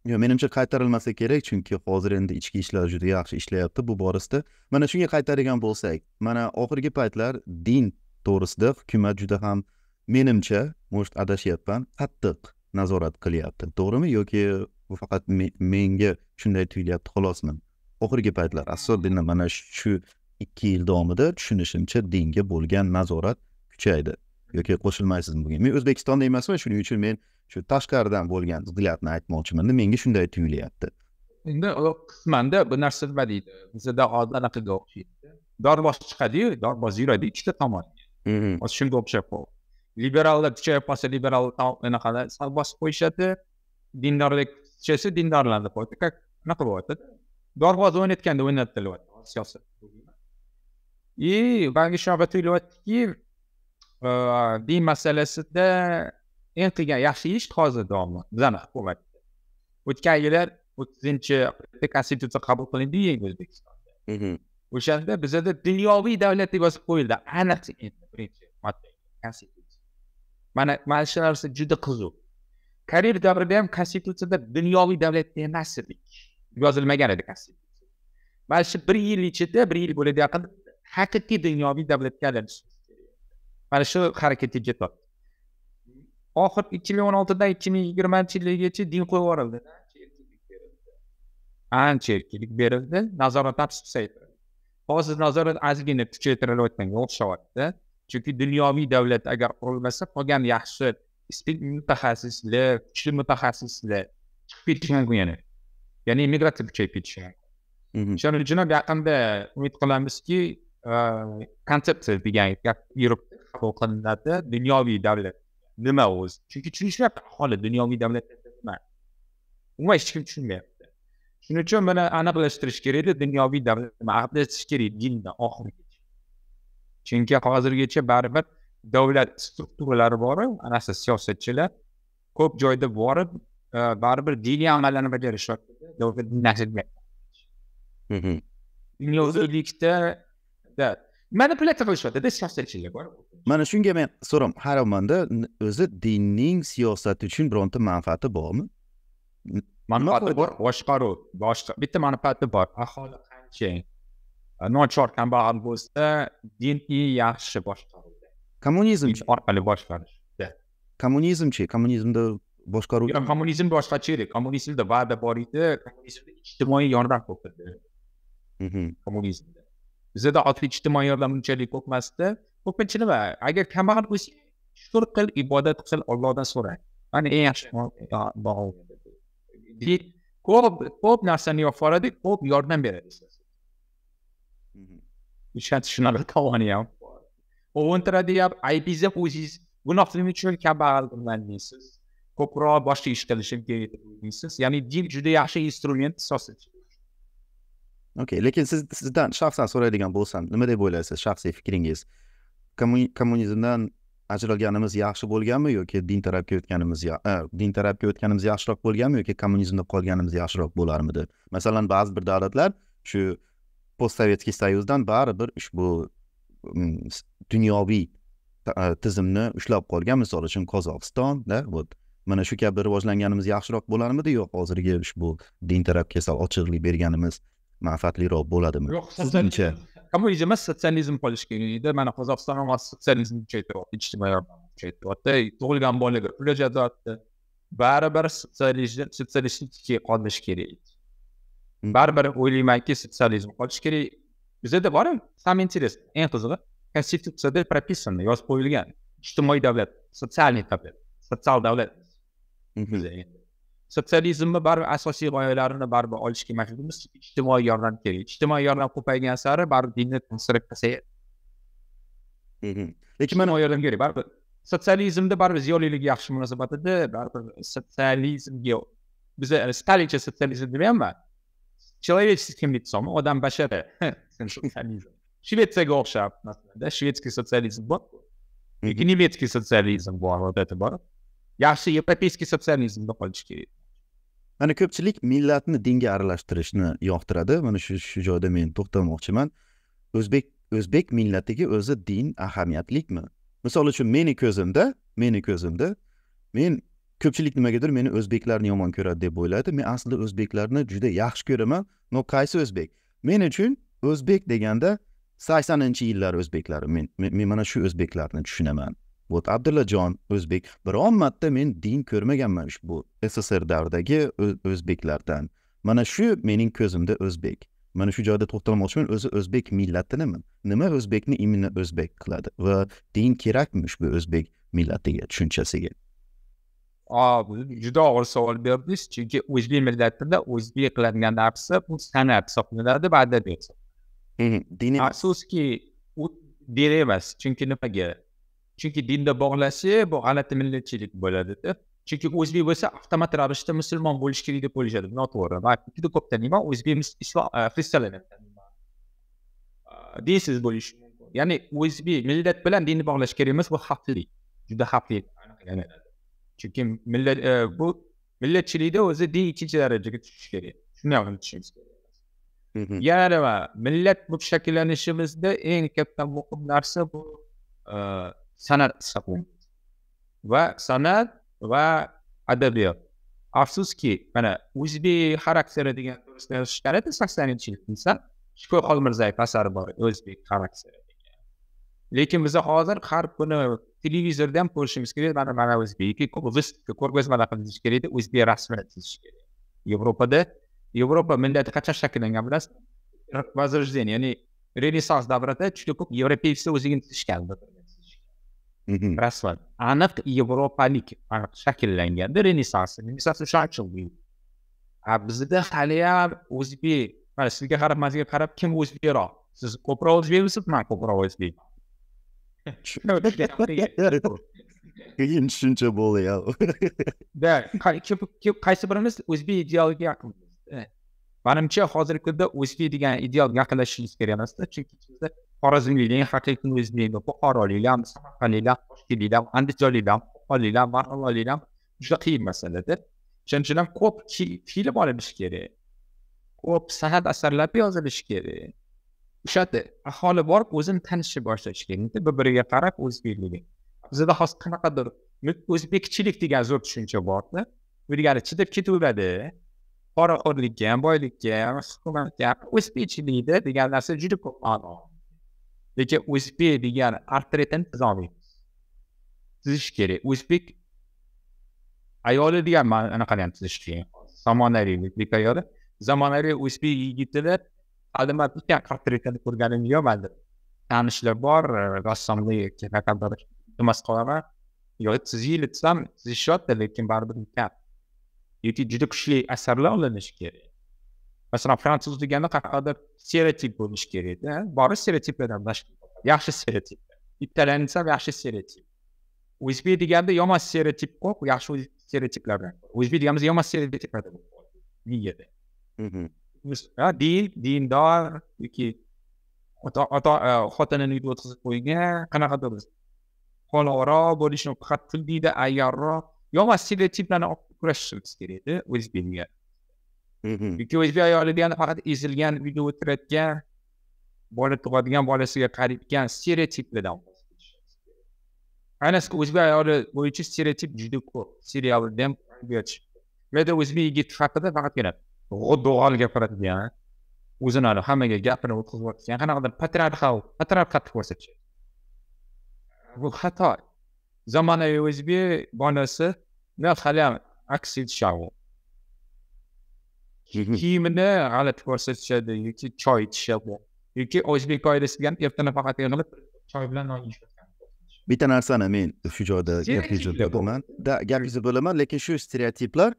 Yo, menimcha qaytarilmasa kerak chunki hozir endi ichki ishlar juda yaxshi ishlayapti bu borasida mana shunga qaytadigan bo'lsak mana oxirgi paytlar din to'g'risida hukumat juda ham menimcha может adashyapman qattiq nazorat qilyapti to'g'rimi yoki bu faqat menga shunday tuyulyapti xolosmi oxirgi paytlar особенно mana shu ikki yil davomida tushunishimcha dinga bo'lgan nazorat kuchaydi yoki qo'shilmaysizmi bunga men o'zbekistonda emasman shuning uchun men shu tashqaridan bo'lgan взглядni aytmoqchiman menga shunday tuyulyapti endi qismanda bu narsa nima deydi bizada anaqaga o'xshaydi dorboz chiqadiyu dorboz yuradi ikkita tomon hozir mm-hmm. shunga o'xshab qoldi liberallar kuchayib qolsa liberal anaqalar sal bosib qo'yishadi dindorlik kuchaysa dindorlarni qo'yadi как anaqa bo'lyapti dorboz o'ynatganda o'ynatilyapti siyosat и e, manga shunaqa tuyulyaptiki din masalasida eng qilgan yaxshi ish hozir davom bizani hukumat o'tgan yili o'ttizinchi aprelda konstitutsiya qabul qilindi yangi o'zbekistonda mhmm. o'shanda bizada dunyoviy davlat deb yozib qo'yildi aniq birinchi mana mana shu narsa juda qiziq karib davrida ham konstitutsiyada dunyoviy davlat emas edik yozilmagan edi konstitutsiya mana shu bir yil ichida bir yil bo'ladi yaqin haqiqiy dunyoviy davlatga aylanish mana shu harakatga ketyapti oxir ikki ming o'n oltidan ikki ming yigirmanchi yilgacha din qo'yib yuborildi ancha erkinlik berildi nazorat ham susaydi hozir nazorat ozgina kuchaytirilayotganga o'xshayapti chunki dunyoviy davlat agar qurilmasa qolgan yaxshi mutaxassislar kuchli mutaxassislar chiqib ketishi mumkin yana ya'ni migratsiya kuchayib ketishi mumkin mhm. shuning uchun ham yaqinda umid qilamizki konsepsiya degan gap yuribdi qilinadi dunyoviy davlat nima o'zi chunki tushunishyapti aholi dunyoviy davlat nima umuman hech kim tushunmayapti shuning uchun buni aniqlashtirish kerak edi dunyoviy davlat nima aniqlashtirish kerak dinni oxirigacha chunki hozirgacha baribir davlat strukturalari boru anasi siyosatchilar ko'p joyda borib baribir diniy amallarni bajarishyapti manipulyatsiya qilishyaptida siyosatchilar bor mana shunga men so'ram hayronmanda o'zi dinning siyosati uchun bironta manfaati bormi manfaati bor boshqaruv boshqa bitta manfaati bor aholi qancha e, nochor kambag'al bo'lsa diniy yaxshi boshqaruvda kommunizm orqali boshqarishda kommunizmchi kommunizmda boshqaruv yo'q kommunizm boshqacha kommunizmda va'da bor edi kommunizmda ijtimoiy yordam ko'p edi mhmm. kommunizmda زده ijtimoiy unchalik ko'kmasida ko'pincha nima agar kambag'al bo'lsang shukur qil ibodat qil ollohdan so'ra mana eng yaxshi ko'p ko'p narsani yo'qoladi ko'p yordam beradi shunaqa tovoni ham o'ntiradi aybingiz ham o'zingiz gunoh qilgan uchun kambag'al qilman deysiz ko'proq boshqa ish qilishim kerak o'ylaysiz ya'ni din juda yaxshi instrument so'z okay lekin siz sizdan shaxsan so'raydigan bo'lsam nima deb o'ylaysiz shaxsiy fikringiz kommunizmdan ajralganimiz yaxshi bo'lganmi yoki din tarafga o'tganimiz din tarafga o'tganimiz yaxshiroq bo'lganmi yoki kommunizmda qolganimiz yaxshiroq bo'larmidi masalan ba'zi bir davlatlar shu postsovetskiy soyuzdan baribir ushbu mm, dunyoviy tizimni ushlab qolgan misol uchun qozog'istonda вот mana shu kabi rivojlanganimiz yaxshiroq bo'larmidi yo'q hozirgi ushbu din tarafga sal ochiqlik berganimiz manfaatliroq bo'ladimi yo'q sizningcha kommunizm emas sotsializm qolishi kerak edi mana qozog'iston hozir sotsializmni kuchaytiryapti ijtimoiy kuchaytiryapti tug'ilgan bolaga pul ajratyapti baribir sotsialistik qolishi kerak edi baribir o'ylaymanki sotsializm qolishi kerak bizada bor самый интересный eng qizig'i konstitutsiyada прописано yozib qo'yilgan ijtimoiy davlat социальный davlat sotsial davlat sotsializmni baribir asosiy g'oyalarini baribir olishga majburmiz ijtimoiy yordam kerak ijtimoiy yordam ko'paygan sari baribir dinni ta'siri pasayadi lekin mana yordam kerak baribir sotsializmda baribir ziyolilik yaxshi munosabat edi baribir sotsializmga biza stalincha sotsializm demayapman человеческий лицом odam bashara shvetsiyaga o'xshab masalanda shvetskiy sotsializm bor lekin немецкий социализм bor вот это bor yaxshi yevropeyskiy sotsializm deb qolish kerak mana ko'pchilik millatni dinga aralashtirishni yoqtiradi mana shu shu joyda men to'xtalmoqchiman o'zbek o'zbek millatiga o'zi din ahamiyatlikmi misol uchun meni ko'zimda meni ko'zimda men ko'pchilik nimagadir meni o'zbeklarni yomon ko'radi deb o'ylaydi men aslida o'zbeklarni juda yaxshi ko'raman но qaysi o'zbek men uchun o'zbek deganda saksoninchi yillar o'zbeklari men men mana shu o'zbeklarni tushunaman вот abdullajon o'zbek biron marta men din ko'rmaganman ushbu sssr davridagi o'zbeklardan mana shu mening ko'zimda o'zbek mana shu joyda to'xtalmoqchiman o'zi o'zbek millati nima nima o'zbekni именно o'zbek qiladi va din kerakmi ushbu o'zbek millatiga tushunchasiga juda og'ir savol berdingiz chunki o'zbek millatida o'zbek qiladigan narsa bu san'at hisoblanadi va adabiyot afsuski u din emas chunki nimaga chunki dinda bog'lashi bu g'alati millatchilik bo'ladida chunki o'zbek bo'lsa avtomat ravishda musulmon bo'lishi kerak deb o'ylashadi noto'g'ri man juda ko'p taniyman o'zbek islom xristianlarni taniyman deysiz bo'lishi mumkin ya'ni o'zbek millat bilan dinni bog'lash kerak emas bu xavfli juda xavfli chunki millat e, bu millatchilikda o'zi din ikkinchi darajaga tushishi kerak shuni ham unutishimiz kerak yana nima millat bo'lib shakllanishimizda eng katta muhim narsa bu san'at hisoblanadi va san'at va adabiyot afsuski mana o'zbek xarakteri degan yozishgan edi saksoninchi yilda shukur xolmirzayev asari bor o'zbek xarakteri lekin biza hozir har kuni televizorda ham ko'rishimiz kerak mana mana o'zbek выставка ko'rgazmalar qilinishi kerak edi o'zbek rasmini chizish kerak yevropada yevropa millati qachon shakllangan bilasizmi возрождение ya'ni renessans davrida juda ko'p yevropeyevlar o'zini tuzishgan rasman aniq yevropalik shakllanganda renessans renessans o'shancha bizda haliyam o'zbek mana sizga qarab man sizga qarab kim o'zbekroq siz ko'proq o'zbekmisiz man ko'proq o'zbekman tushuncha bo'ldi qaysi birimiz o'zbek idealiga yaqin manimcha hozirgi kunda o'zbek degan idealga yaqinlashishimiz kerak emasda chunki bizda خارزمیلی این خطه کنو از نیلو پا خارا لیلم سمخا لیلم خوشکی لیلم اند جا لیلم پا لیلم مرحلا لیلم مسئله ده چنچنم کوب کی تیل باره کوب سهد اثر لبی آزه بشکره شاید بار اوزن تنش باشه چکه نیده ببرگه قرق اوز بیلیلی زده خاص کنه قدر اوز بکچیلیک دیگه زور چونچه بارده ویدیگره چی دب بده پارا خود لیگه بای لیگه سکومن دیگه اوز بیچی لیده lekin usb degan portretini izohlaymiz chizish kerak o'zbek ayoli degan anaqani ham chizish qiyin zamonaviy o'zbek ayoli zamonaviy o'zbek yigitini qadimdan bitta portretini ko'rganim yo'q manda tanishlar bor rassomlik qanaqa bir iltimos qilaman yo chizinglar desam chizishyapti lekin baribir kam yoki juda kuchli asarlar ulanishi kerak masalan fransuz deganda qanaqadir stereotip bo'lishi kerak edi bori stereotiplardan tashkil yaxshi stereotip bittalansa yaxshi stereotip o'zbek deganda yomon stereotip ko'p yaxshi stereotiplardan o'zbek deganimiz yomon stereotiplardan miyada din dindor yoki ota e, xotinini uyda o'tkazib qo'ygan qanaqadir xolaoro bo'lishni faqat pul deydi ayyorroq yomon stereotiplarni kurashishimiz kerak edi o'zbek youtube olimpiada faqat ezilgan uyda o'tirayotgan bola tug'adigan bolasiga qaraydigan stereotiplardan ayniqsa o'zbek ayoli bo'yicha stereotip juda ko'p serialda ham yoda o'zbek yigiti haqida faqatgina g'o'ddog'ol gapiradigan o'zini hammaga gapini o'tkazyotgan qanaqadir patriarxal patriarxatni ko'rsatishadi bu xato zamonaviy o'zbek bolasi ham aks etishyapti kiyimini g'alati ko'rsatishadi yoki choy ichishadi yoki o'zbek oilasiga ham erta yig'ilib choy bilan non yeyishayotgan bitta narsani men shu joyda gap yuzib bo'laman gap bo'laman lekin shu stereotiplar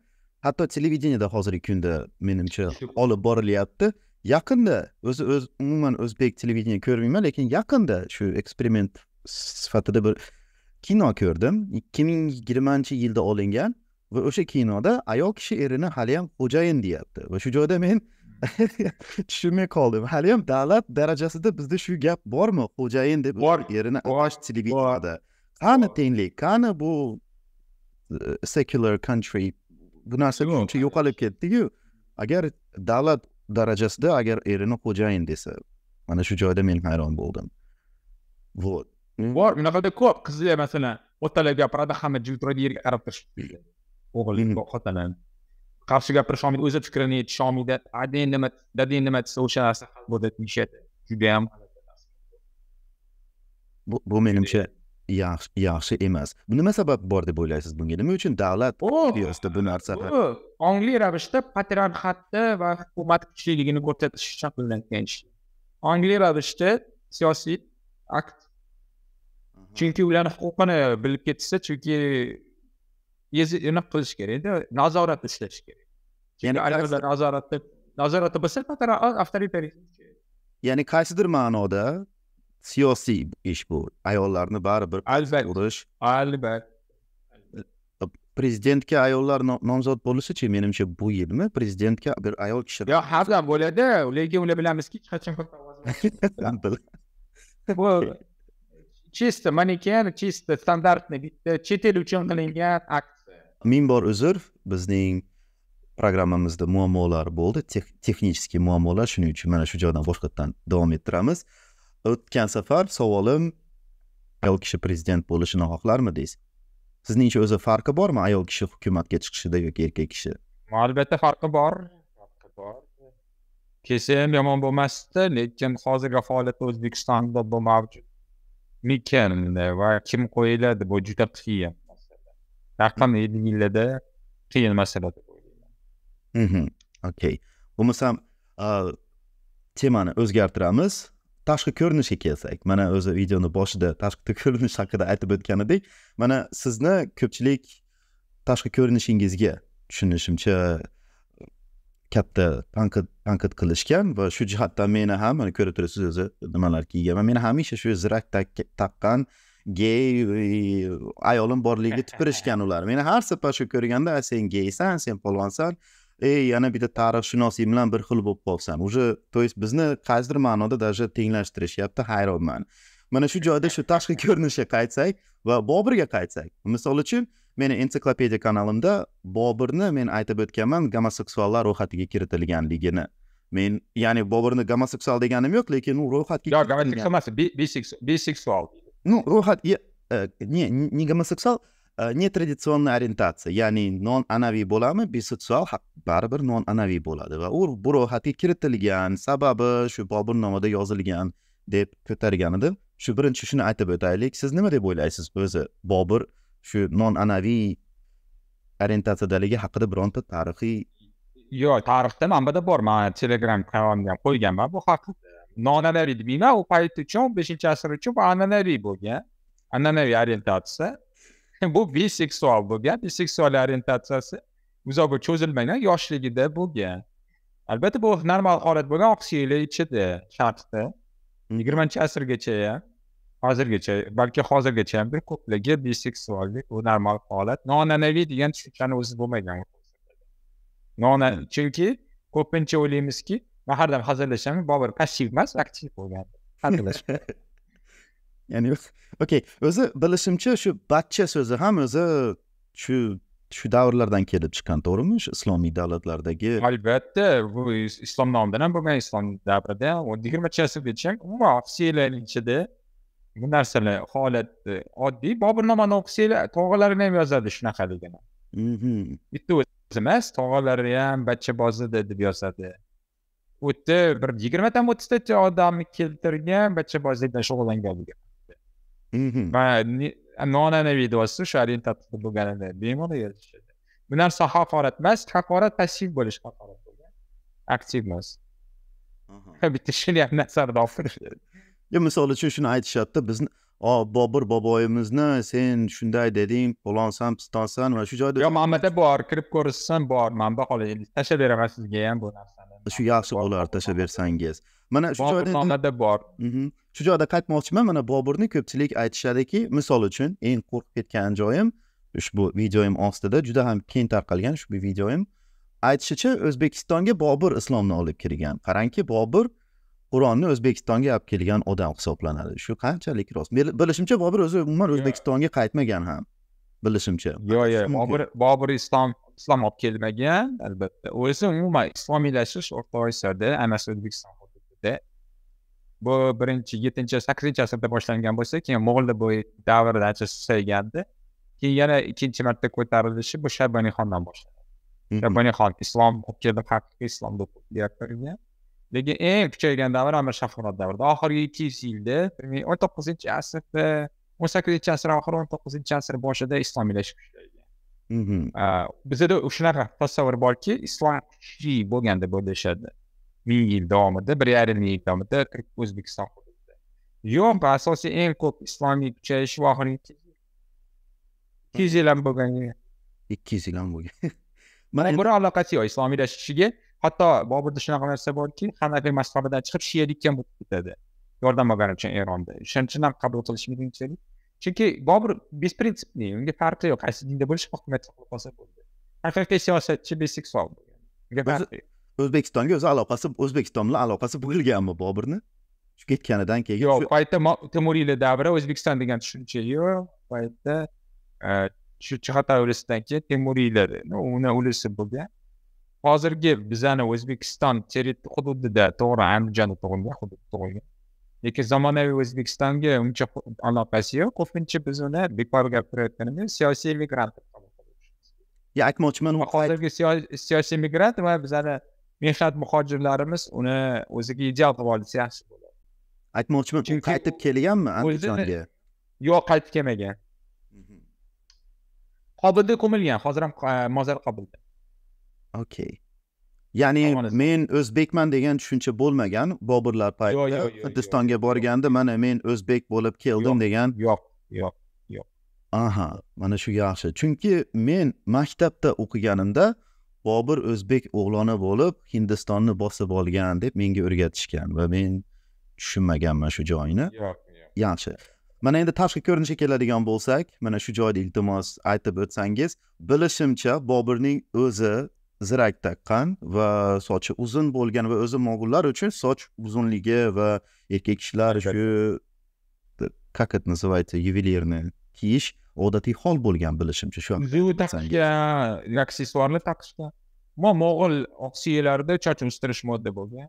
hatto televideniyada hozirgi kunda menimcha olib borilyapti yaqinda o'zi o'z umuman o'zbek televideniya ko'rmayman lekin yaqinda shu eksperiment sifatida bir kino ko'rdim ikki ming yigirmanchi yilda olingan va o'sha kinoda ayol kishi erini haliyam xo'jayin deyapti va shu joyda men tushunmay qoldim haliyam davlat darajasida bizda shu gap bormi xo'jayin deb bor erini televideniyada qani tenglik qani bu e, secular country bu narsa shuncha yo'qolib ketdiku agar davlat darajasida agar erini xo'jayin desa mana shu joyda men hayron bo'ldim вот bor bunaqada ko'p qizlar masalan otalar gapiradi hamma jildirab yerga qarab turishibdi o'g'lining xotinini qarshiga bir shomil o'zi fikrini aytish shomilda e adang nima dadang nima desa o'sha narsa hal bo'ladi deyishadi judayam bu bu menimcha yaxshi yaxshi emas nima sabab bor deb o'ylaysiz e bunga nima uchun davlat siyosatida bu narsa ongli ravishda patriarxatni va hukumat kuchliligini ko'rsatish uchun qilinayotgan ish ongli ravishda siyosiy akt chunki mhm. ularni huquqini e bilib ketishsa chunki nima qilish kerakda nazorat ishlash kerak ya'ni nazoratni nazoratni bo'lsa peri. ya'ni qaysidir ma'noda siyosiy ish bu ayollarni baribir albatta urish albatta prezidentga ayollar nomzod bo'lishichi menimcha bu yilmi prezidentga bir ayol kishi yo'q har doim bo'ladi lekin ular bilamizki hech qachon bu чисто манекен чисто стандартный bitta chet el uchun qilingan akt ming bor uzr bizning programmamizda muammolar bo'ldi texnический muammolar shuning uchun mana shu joydan boshqatdan davom ettiramiz o'tgan safar savolim ayol kishi prezident bo'lishini xohlarmidingiz sizningcha o'zi farqi bormi ayol kishi hukumatga chiqishida yoki erkak kishi albatta farqi bor farqi bor ham yomon bo'lmasdi lekin hozirgi holatda o'zbekistonda bu mavjudmikan va kim qo'yiladi bu juda qiyin raqamli yillarda qiyin masala deb o'ylayman okey bo'lmasam temani o'zgartiramiz tashqi ko'rinishga kelsak mana o'zi videoni boshida tashqi ko'rinish haqida aytib o'tgan edik mana sizni ko'pchilik tashqi ko'rinishingizga tushunishimcha katta tanqid tanqid qilishgan va shu jihatdan meni ham mana ko'rib turibsiz o'zi nimalar kiyganman meni hamisha shu zirak taqqan gey ayolim borligiga tupurishgan ular meni har safar shu ko'rganda sen geysan sen polvonsan ey yana bitta tarixshunosiy bilan bir xil bo'lib qolibsan уже то есть bizni qaysidir ma'noda даже tenglashtirishyapti hayronman mana shu joyda shu tashqi ko'rinishga qaytsak va boburga qaytsak misol uchun meni ensiklopediya kanalimda boburni men aytib o'tganman gomoseksuallar ro'yxatiga kiritilganligini men ya'ni boburni gomoseksual deganim yo'q lekin u ro'yxatga yo'q gomoseksual emas biseksual Ну, рухат, я, э, не, не гомосексуал, э, не традиционная ориентация. Я не нон анави боламы, бисексуал, хак, барбар нон анави болады. Ва ур бу рухатки киртилген, сабабы, шу бабур номады язылген, деп көтергенеді. Шу бірінші шуны айты бөтайлик, сіз немі деп ойлайсыз, өзі бабур, шу нон анави ориентация дәліге хақыды бронты тарихи... Йо, тарихты мамбады бор, ма телеграм каламдан қойген ба, бу хақыды. noan'anaviy demayman u payt uchun beshinchi asr uchun bu an'anaviy bo'lgan an'anaviy orientatsiya bu biseksual bo'lgan biseksual orientatsiyasi u zobda cho'zilmagan yoshligida bo'lgan albatta bu normal holat bo'lgan oqsiyli ichida sharqda yigirmanchi asrgacha ham hozirgacha balki hozirgacha ham ko'plarga biseksuallik bu normal holat noan'anaviy degan tushunchani o'zi bo'lmagan chunki ko'pincha o'ylaymizki va har doim hazillashamiz bobur passiv emas aktiv bo'lgan hazillashish ya'ni okey o'zi bilishimcha shu bachcha so'zi ham o'zi shu shu davrlardan kelib chiqqan to'g'rimi shu islomiy davlatlardagi albatta bu islom nomidan ham bo'lgan islom davrida o'n yigirmanchi asrgacha umuman ofsiylar ichida bu narsalar holat oddiy boburnomani o'qisanglar tog'alarini ham yozadi shunaqa Mhm. bitta o'zi emas tog'alari ham bachcha deb yozadi o'tdi bir yigirmata o'ttiztacha odamni keltirgan barcha bozlikdan shug'ullangan bo'lgan mhm. va nonani videosi o'sha orientativ bo'lganini bemalol yozishadi bu narsa haqorat emas haqorat passiv bo'lish haqorat bo'lgan aktiv emas bitta shuni ham nazarda olib misol uchun shuni aytishadida bizni bobur boboyimizni sen shunday deding palonsan pistonsan mana shu joyda yo'q manbada bor kirib ko'rishsan bor manba holat tashlab beraman sizga ham bu narsani shu yaxshi bo'lardi bersangiz mana shu joyda bor mhm. shu joyda qaytmoqchiman mana boburni ko'pchilik aytishadiki misol uchun eng qo'rqib ketgan joyim ushbu videoim ostida juda ham keng tarqalgan ushbu videoim aytishicha o'zbekistonga bobur islomni olib kirgan qarangki bobur qur'onni o'zbekistonga olib kelgan odam hisoblanadi shu qanchalik rost bilishimcha bobur o'zi umuman o'zbekistonga qaytmagan ham bilishimcha yo'q yo'q bobur bobur islom islom olib kelmagan albatta esa umuman islomiylashish o'rta osiyada ayniqsa o'zbekiston hududida bu birinchi yettinchi sakkizinchi asrda boshlangan bo'lsa keyin mo'g'ul davrida ancha susaygandi keyin yana ikkinchi marta ko'tarilishi bu xondan boshlanadi xon islom olib keldi haqiqiy islom deb lekin eng kuchaygan davr amir shahronat davrida oxirgi ikki yuz yilda o'n to'qqizinchi asrda o'n sakkizinchi asr oxiri o'n to'qqizinchi asr boshida islomiylashish kuchlaydi bizada shunaqa tasavvur borki islom kuchli bo'lganda bo'lishadi ming yil davomida bir yarim yil davomida o'zbekiston yo'q bu asosiy eng ko'p islomiy kuchayish oxirgi ikki yuz yil ham bo'lgan ikki yuz yil ham bo'lgan mana bir aloqasi yo'q islomiylashishiga hatto boburda shunaqa narsa borki hanafiy mazhabidan chiqib shiyalikka ham o'tib ketadi yordam olgani uchun eronda shuning uchun ham qabul qilish mumkinchalik chunki bobur besprintsipniy unga farqi yo'q qaysi dinda bo'lishi hukumatda qilib qolsa bo'ldi haqiqiy siyosatchi biseksual o'zbekistonga o'zi aloqasi o'zbekiston bilan aloqasi bo'lganmi boburni shu ketganidan keyin yo'q paytda temuriylar davri o'zbekiston degan tushuncha yo'q paytda shu e, chig'atar ulusidan keyin temuriylar uni ulusi bo'lgan hozirgi bizani o'zbekiston hududida to'g'ri andijonda tug'ilgan hududda tug'ilgan lekin zamonaviy o'zbekistonga uncha aloqasi yo'q ko'pincha biz uni bekor gapirayotganimiz siyosiy migrant deb aytmoqchiman hozirgi siyosiy migrant va bizani mehnat muhojirlarimiz uni o'ziga ideal qilib olsa yaxshi bo'ladi aytmoqchiman chunki qaytib kelganmi andijonga yo'q qaytib kelmagan mhm. qobilda ko'milgan hozir ham e, mozor qobilda okey ya'ni men o'zbekman degan tushuncha bo'lmagan boburlar paytida hindistonga borganda mana men o'zbek bo'lib keldim degan yo'q yo'q yo'q aha mana shu yaxshi chunki men maktabda o'qiganimda bobur o'zbek o'g'loni bo'lib hindistonni bosib olgan deb menga o'rgatishgan va men tushunmaganman shu joyini yo'q yaxshi mana endi tashqi ko'rinishga keladigan bo'lsak mana shu joyda iltimos aytib o'tsangiz bilishimcha boburning o'zi zirak taqqan va sochi uzun bo'lgan va o'zi mo'g'ullar uchun soch uzunligi va erkak kishilar shu как это называется ювелирный kiyish odatiy hol bo'lgan bilishimcha shu uzuv taqishgan aksessuarlar taqishgan umuman mo'g'ul oqsiyalarida choch o'stirish modda bo'lgan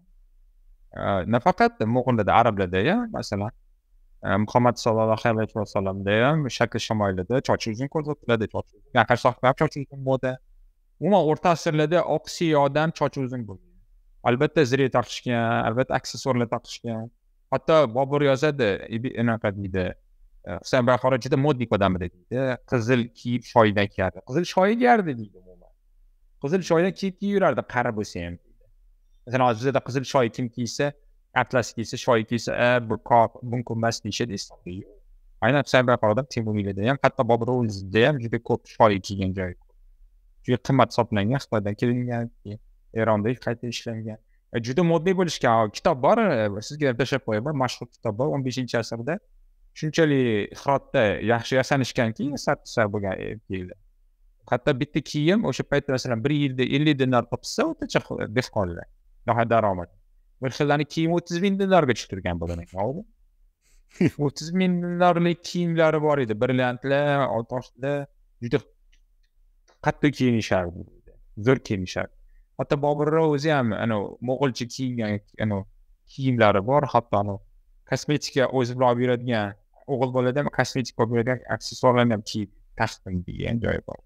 nafaqat mo'g'ullarda arablarda ham masalan muhammad sallallohu alayhi vasallamda ham shakl shamoylida sochi uzun ko'rsatiladi sochi uzun moda umuman o'rta asrlarda odam choch uzun bo'lgan albatta zire taqishgan albatta aksessuarlar taqishgan hatto bobur yozadi anaqa deydi juda modnik odam edi deydi qizil kiyib shoyidan kiyardi qizil shoyi kiyardi deydi umuman qizil kiyib kiyib yurardi qari bo'lsa ham masalan hozir bizada qizil shoyi atlas kiysa shoyi kiysa bu deyishadi aynan temuriylarda ham hatto bobur ham juda ko'p shoyi kiygan juda qimmat hisoblangan xitoydan kelingan keyin eronda qayta ishlangan juda modniy bo'lishgan kitob bor sizga ham tashlab qo'yaman mashhur kitob bor o'n beshinchi asrda shunchalik hirotda yaxshi yasanishganki sarkisar bo'lgan hatto bitta kiyim o'sha paytda masalan bir yilda ellik dinar topsa o'rtacha dehqonlar daromad e, bir xillarni kiyim o'ttiz ming dollarga tushtirgan bo'lgan ekan o'ttiz ming dollarlik kiyimlari bor edi brilliantlar oltoshlar juda qattiq kiyinishardi zo'r kiyinishardi hatto boburni o'zi ham anavi mo'g'ulcha kiyingan anavi kiyimlari bor hatto anavi kosmetika o'zi bilan olib yuradigan o'g'il bolada ham kosmetika olib yuradigan aksessuarlarni ham kiyib taqdim degan joyi bor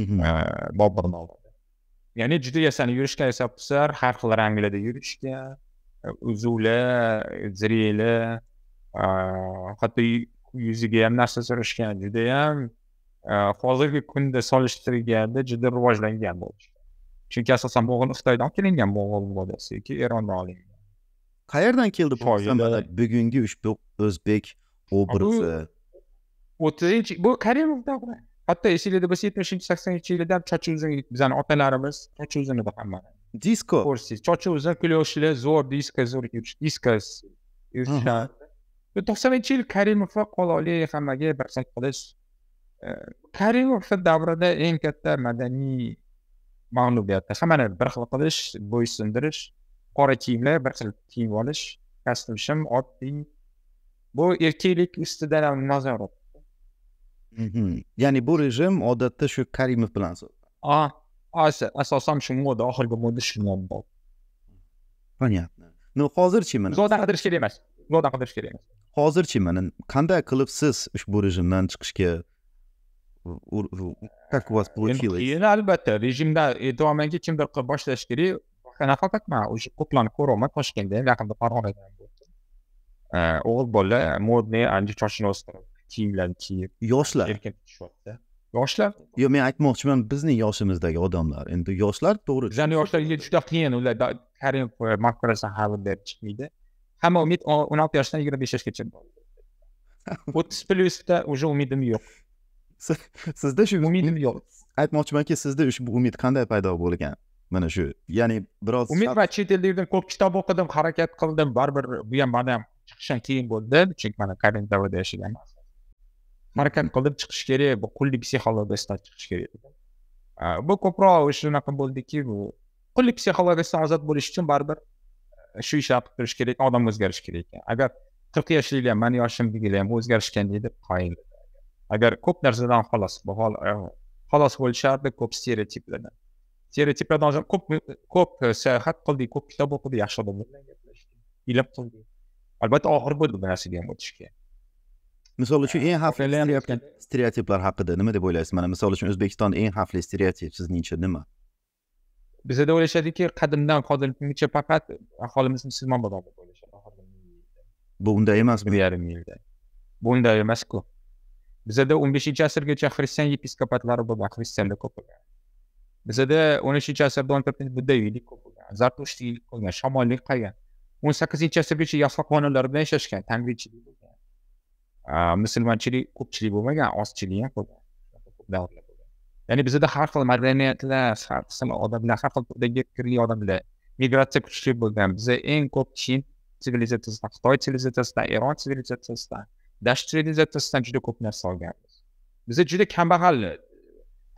mhm. boburni oldida ya'ni juda yasanib yurishgan esa pusar har xil ranglarda yurishgan uzuli zireli hatto yuziga ham narsa surishgan judayam hozirgi kunda solishtirganda juda rivojlangan bo'lishi chunki asosan mo'g'ul xitoydan olib kelingan mo'g'ul modasi yoki erondan olingan qayerdan keldi bu bugungi ushbu o'zbek obrazi o'ttizinchi bu karimovdan hatto esinglarda bo'lsa yetmishinchi saksoninchi yillarda ham uzun bizani otalarimiz chochi uzun edi hamma disko ko'rsangiz chochi uzun kulyovshilar zo'r disko zo'r disko to'qsoninchi yil karimov va qololi hammaga bir qilish shu davrida eng katta madaniy mag'lubiyatda hammani bir xil qilish bo'ysundirish qora kiyimlar bir xil kiyib olish kostyum shim oddiy bu erkaklik ustidan ham nazorat mhm. ya'ni bu rejim odatda shu karimov bilan asosan shu moda oxirgi moda shu bo'ldi понятно ну hozirchi mana zodan qidirish kerak emas zodan qidirish kerak emas hozirchi mana qanday qilib siz ushbu rejimdan chiqishga как у вас получилось? Albatta, rejimda e, davomdagi kimdir qilib boshlashgiri nafaqat man o'sha ko'plab ko'ryapman toshkentda ham yaqinda farg'onada e, o'g'il bola e, modniy ancha chochini o'stirib kiyimlarni kiyib yoshlar erkin şey tushyapti yoshlar yo'q men aytmoqchiman bizning yoshimizdagi odamlar endi yoshlar to'g'ri bizani yoshlarga juda qiyin ular karim maqbarasa hali deb chiqmaydi hamma umid o'n olti yoshdan yigirma besh yoshgacha o'ttiz plyusda уже umidim yo'q sizda shu umid yo'q aytmoqchimanki sizda ushbu umid qanday paydo bo'lgan mana shu ya'ni biroz umid man chet yurdim ko'p kitob o'qidim harakat qildim baribir bu ham mana ham chiqishim qiyin bo'ldi chunki mana karent davrida yashaganman harakat qildim chiqish kerak bu qullik psixologiyasidan chiqish kerak bu ko'proq shunaqa bo'ldiki bu qullik psixologiyasidan ozod bo'lish uchun baribir e, shu ishni qilib turish kerak odam o'zgarishi kerak ekan agar qirq yoshliklar mani yoshimdagilar ham o'zgarishgan deb qoyil agar ko'p narsadan xolos e, xolos bo'lishardi ko'p stereotiplardan stereotiplardan ko'p ko'p e, sayohat qildik ko'p kitob o'qidik yaxshi odamlar bilan gaplashdik hiyla qildik albatta oxiri bo'ldi bu narsaga ham o'tishga misol uchun eng xavfli stereotiplar haqida nima deb o'ylaysiz mana misol uchun o'zbekiston eng xavfli stereotip sizningcha nima bizada o'ylashadiki qadimdan hozirgacha faqat aholimiz musulmon bo'lgan deb o'ylashadi bu unday emas bir yarim yilda bu unday emasku bizada o'n beshinchi asrgacha xristian yepiskopatlari bo'lgan xristianlar bo'lgan bizada o'n uchinchi asrdan tortib buddaviylik bo'lgan zartushtiylik bo'lgan shamollik qolgan o'n sakkizinchi asrgacha yasoqxonalar bilan yashashgan tangrichilik bo'lgan musulmonchilik ko'pchilik bo'lmagan ozchilik ham bo'lgan bo'lgan ya'ni bizada har xil madaniyatlar har xil odamlar har xil turdagi fikrli odamlar migratsiya kuchli bo'lgan biza eng ko'p chin sivilizatsiyasidan xitoy sivilizatsiyasidan eron sivilizatsiyasidan Dash trading ዘተስታን ጅደ ኮፕ ናሳው ጋር biza juda kambag'al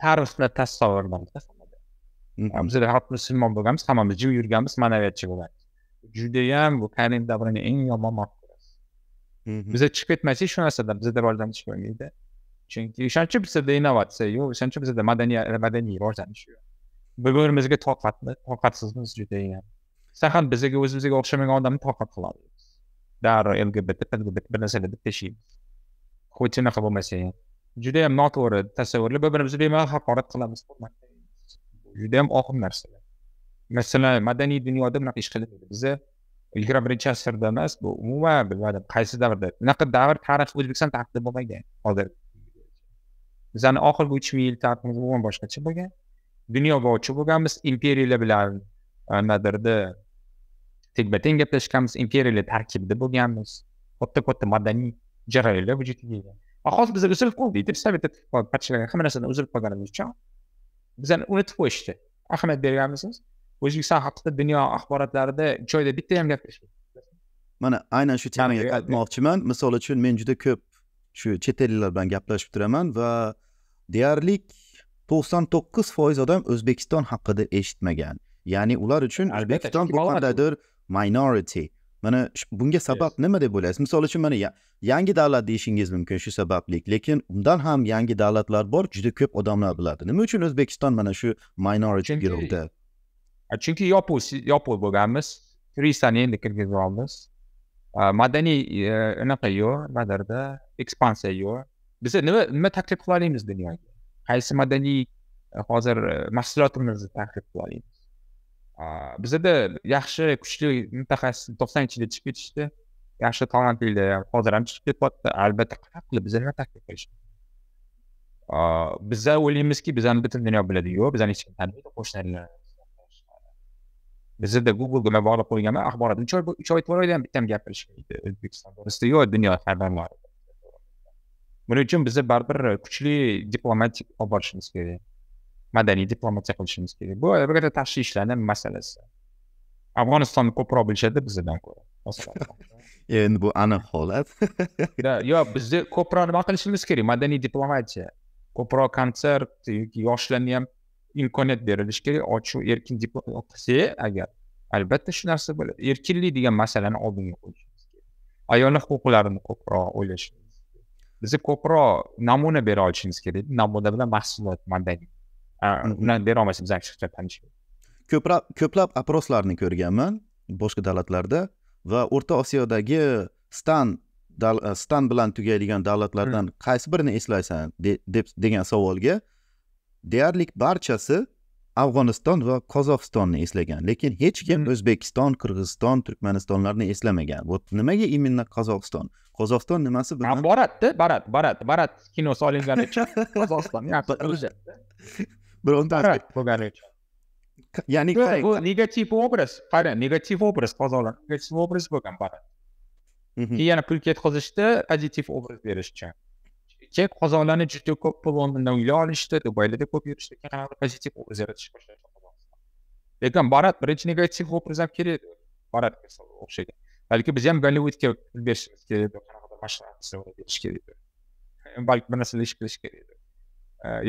tarixni tasavvurlarda de xalqimiz Müslüman bo'lganmiz hammamiz jim yurganmiz ma'naviyatchi bo'lganmiz judayam bu karin davrini eng yomon mab ko'rasiz biza chiqib ketmaylik shu narsadan de rivojlanish chiqib bo'lmaydi chunki o'shaning uchun bizada innovatsiya yo'q o'shaning uchun bizada madeni madaniy rivojlanish yo'q bir birimizga toqatmi toqatsizmiz judayam sal ham de o'zimizga o'xshamagan odamni toqat qiladi daro lgbt bir narsalarni teshiymiz хоть shunaqa bo'lmasa ham judayam noto'g'ri tasavvurlar bir birimizni bemalol haqorat qilamiz judayam og'ir narsalar masalan madaniy dunyoda bunaqa ish qilinmaydi biza yigirma birinchi asrda emas bu umuman bilmadim qaysi davrda bunaqa davr tarix o'zbekiston tarixida bo'lmagan hozir bizani oxirgi uch ming yil tariximiz umuman boshqacha bo'lgan dunyo ochiq bo'lganmiz imperiyalar bilan nimadirda tengma teng gaplashganmiz imperiyalar tarkibida bo'lganmiz katta katta madaniy jarayonlar vujudga kelgan va hozir bizar uzilib qoldik sovet podshilar hamma narsadan uzilib qolganimiz uchun bizani unutib qo'yishdi ahamiyat berganmisiz o'zbekiston haqida dunyo axborotlarida joyda bitta ham gap mana aynan shu temaga qaytmoqchiman misol uchun men juda ko'p shu chet elliklar bilan gaplashib turaman va deyarli to'qson to'qqiz foiz odam o'zbekiston haqida eshitmagan ya'ni ular uchun o'zbekiston bu qandaydir minority. Mana bunga sabab yes. nima deb o'ylaysiz misol uchun mana yangi davlat deyishingiz mumkin shu sababli lekin undan ham yangi davlatlar bor juda ko'p odamlar biladi nima uchun o'zbekiston mana shu minority guruhda chunki yopuv yopuv bo'lganmiz turistani endi kirgizyapmiz madaniy anaqa e, yo'q madarda, ekspansiya yo'q biz nima nima taklif qilalaymiz dunyoga qaysi madaniy e, hozir e, mahsulotimizni taklif qilalaymiz bizada yaxshi kuchli mutaxassis to'qson ichida chiqib ketishdi yaxshi talantlilar hozir ham chiqib ketyapti albatta haqli bizlarga taklif qilish biza o'ylaymizki bizani butun dunyo biladi yo'q bizani hech kim tanimaydi qo'shnilar bizada google bilan bog'lab qo'yganman axborot uch oy uch oy to'rt oyda ham bitta ham gapirish o'zbekistonda bizda yo'q dunyo xabarlari buning uchun biza baribir kuchli diplomatik olib borishimiz kerak madaniy diplomatiya qilishimiz kerak bu bir tashqi ishlarni masalasi afg'onistonni ko'proq bilishadi bizdan ko'ra endi bu aniq holat yo'q bizni ko'proq nima qilishimiz kerak madaniy diplomatiya ko'proq konsert yoki yoshlarni ham imkoniyat berilishi kerak ochiq erkin qilsa agar albatta shu narsa bo'ladi erkinlik degan masalani oldinga qo'yishimiz kerak ayollar huquqlarini ko'proq o'ylashimiz kerak biz ko'proq namuna bera olishimiz kerak namuna bilan mahsulot madaniy undan beromadimiz bizani tanish ko'proq ko'plab aproslarni ko'rganman boshqa davlatlarda va o'rta osiyodagi stan stan bilan tugaydigan davlatlardan qaysi birini eslaysan deb degan savolga deyarli barchasi afg'oniston va qozog'istonni eslagan lekin hech kim o'zbekiston qirg'iziston turkmanistonlarni eslamagan вот nimaga именно qozog'iston qozog'iston nimasi bilan boradida barat barat barat kinosi olinganicha qozog'iston Бронта. Как погоряче? Я не Negativ obraz. Qara, negativ obraz qozolar. Negativ obraz bo'lgan barat. Keyin yana pulket qozishda additiv obraz berish uchun. Chek qozolarni juda ko'p pul Londondan uylar olishdi, Dubaylarda ko'p yurishdi, qanaqa pozitiv obraz yaratish boshlashdi Qozog'iston. Lekin barat birinchi negativ obraz ham kerak. Baratga o'xshagan. Balki biz ham Gollivudga berishimiz kerak, qanaqa mashina berish kerak. Balki bir narsalar ish qilish kerak.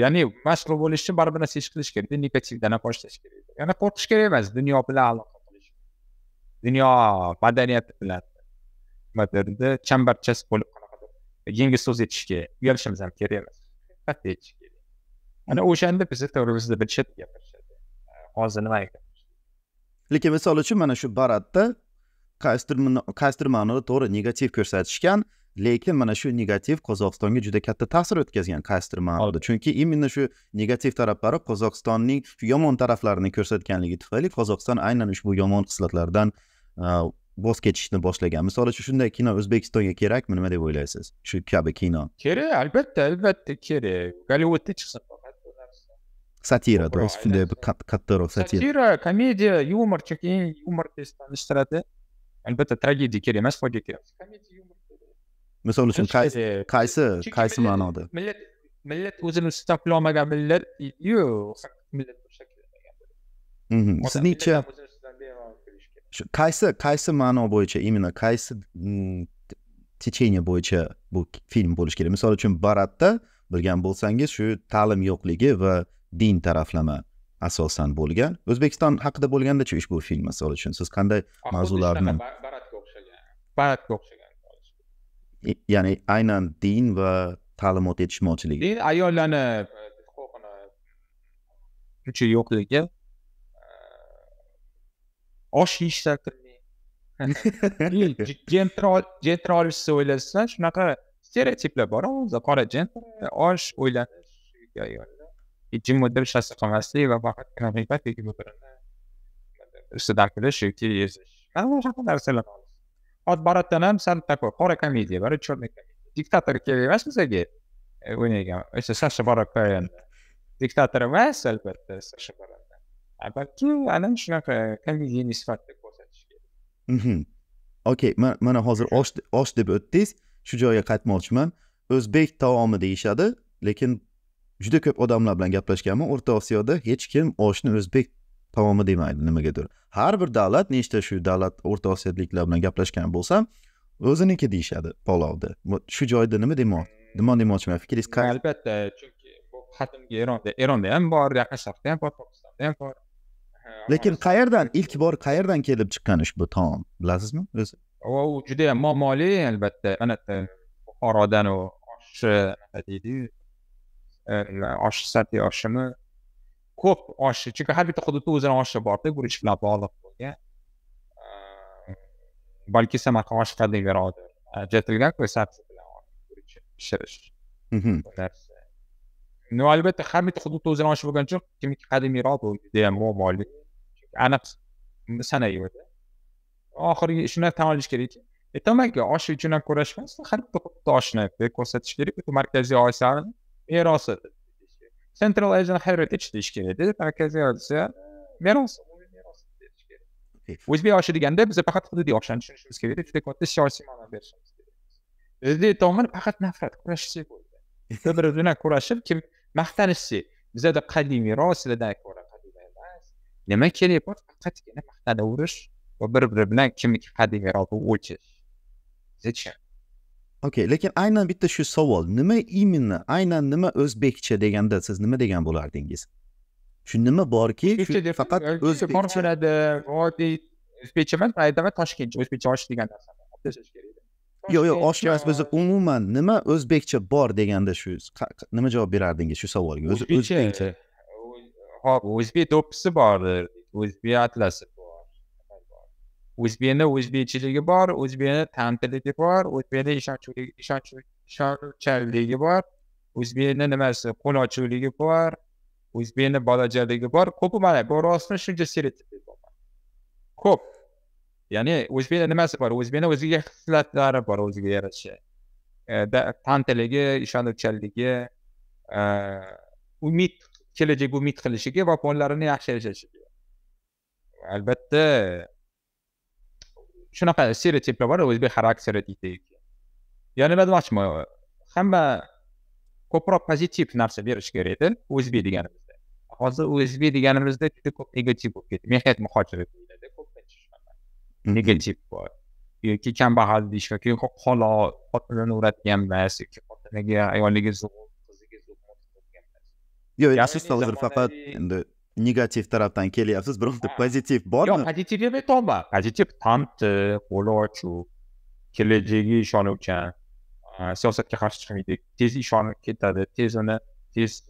ya'ni mashg'ul bo'lish uchun baribir narsa ish qilish kerak negativdan ham boshlash kerak yana qo'rqish kerak emas dunyo bilan aloqa qilish dunyo madaniyati bilan nima chambarchas bo'lib yengil so'z aytish kerak uyalishimiz ham kerak emas haqiqatni aytish kerak ana o'shanda bizni to'g'rimizda bilishadi gapirishadi hozir nima lekin misol uchun mana shu baratda qaysidir qaysidir ma'noda to'g'ri negativ ko'rsatishgan lekin mana shu negativ qozog'istonga juda katta ta'sir o'tkazgan qaysidir ma'noda chunki именно shu negativ taraflari qozog'istonning shu yomon taraflarini ko'rsatganligi tufayli qozog'iston aynan ushbu yomon xislatlardan e, voz kechishni boshlagan misol uchun shunday kino o'zbekistonga kerakmi nima deb o'ylaysiz shu kabi kino kerak albatta albatta kerak gollivudda chiqsin satira to'g'risi shunday kattaroq satira satira komediya yumor chunki yumor tez tanishtiradi albatta tragediya kerak emas fojiya kerak misol uchun qaysi qaysi qaysi ma'noda millat millat o'zini ustablaolmagan millat yo'q millat sizningcha qaysi qaysi ma'no bo'yicha именно qaysi течение bo'yicha bu film bo'lishi kerak misol uchun baratda bilgan bo'lsangiz shu ta'lim yo'qligi va din taraflama asosan bo'lgan o'zbekiston haqida bo'lgandachi ushbu film misol uchun siz qanday mavzularni baratga o'xshagan baratga o'xshagan ya'ni aynan din va ta'limot yetishmovchiligi din ayollarni huquqini shuncha yo'qligi osh yeyishtirtilmay jentr olish desa shunaqa stereotiplar bor qora jentr osh o'ylanish e, jim o'tirish hassa qilmaslik va faqatgina g'iybat yoki birini ustidan kulish yoki yezish mana shunaqa narsalar otboratdan ham sal такой qora komediya bor черный komediya diktator kerak emas bizaga o'ynagan o'sha sasha barokoyan diktator emas albatta sasha barokan balki ana shunaqa komediyani sifatida ko'rsatish kerak okey mana hozir osh deb o'tdingiz shu joyga qaytmoqchiman o'zbek taomi deyishadi lekin juda ko'p odamlar bilan gaplashganman o'rta osiyoda hech kim oshni o'zbek tamomi demaydi nimagadir har bir davlat nechta shu davlat o'rta osiyoliklar bilan gaplashgan bo'lsam o'ziniki deyishadi palovni shu joyda nima demoqchi nima demoqchiman fikringiz albatta chunki bu qadimgi eronda eronda ham bor yaqin sharqda ham bor pokistonda ham bor lekin qayerdan ilk bor qayerdan kelib chiqqan ushbu taom bilasizmi o'zi u juda yam muammoli albatta mana e, buxorodan u oshi deydiyu e, osh sati oshimi kopp aşı. Çünkü her bir takodutu üzerine aşı vardı. Guruşlar bağlı. balki samaqa oshqa deyveradi ajratilgan ko'rsatib pishirish narsa ну albatta har bitta hududda o'zini oshi bo'lgani uchun kimniki qadimiyroq bu ham muammoli aniq sanayverdi oxirgi shuni tan olish kerak aytolmanki osh uchun ham kurashmasdan har bitta hududda oshni ko'rsatish kerak bu markaziy osiyo merosi Central Asian Heritage ilişkileri, Merkezi Asya miras, uz bir aşırı gende bize fakat hadi diye akşam düşünüşümüz gerekir. Çünkü kodda siyasi mana verişimiz gerekir. Şey. Dedi tamamen fakat nefret, kuraşısı koydu. Öbür ödüne kuraşıp kim mahtanışı bize de kadimi ras ile dayak olarak Nima kerak bor faqatgina maqtanaverish va bir biri bilan kimniki qadimiroqi o'lchash. Bizcha okey lekin aynan bitta shu savol nima именно aynan nima o'zbekcha deganda siz nima degan bo'lardingiz shu nima borki faqat o'zbekcha oddiy o'zbekcha emas aytaman toshkentcha o'zbekcha osh degan narsani yo'q yo'q osh emas o'zi umuman nima o'zbekcha bor deganda shu nima javob berardingiz shu savolga o'zbekcha hop o'zbek do'ppisi bor o'zbek atlasi o'zbekni o'zbekchiligi bor o'zbekni tantiligi bor o'zbekni ishonchanligi bor o'zbekni nimasi ochuvligi bor o'zbekni bolajaligi bor ko'pi mana bu rostmi shuncha stereotip ko'p ya'ni o'zbekni nimasi bor o'zbekni o'ziga xislatlari bor o'ziga yarasha e, tantiligi ishonuvchanligi e, umid kelajak umid qilishiga va qo'llarini yaxshi yashashiga albatta shunaqa stereotiplar bor o'zbek xarakteri deydi nima demoqchiman hamma ko'proq pozitiv narsa berish kerak edi o'zbek deganimizda hozir o'zbek deganimizda juda ko'p negativ bo'lib ketdi mehnat muhojiri mhm. negativ bor yoki kambag'al deyish yoki qolo xotinini uratgan emas yoki xotiniga ayoliga zo'r qiziga zo'r yo'q asosan hozir faqat endi negativ tarafdan kelyapsiz bironta pozitiv bormi yo'q pozitiv deb aytolman pozitiv tanti qo'li ochiq kelajagiga ishonuvchan siyosatga qarshi chiqmaydi tez ishonib ketadi tez uni tez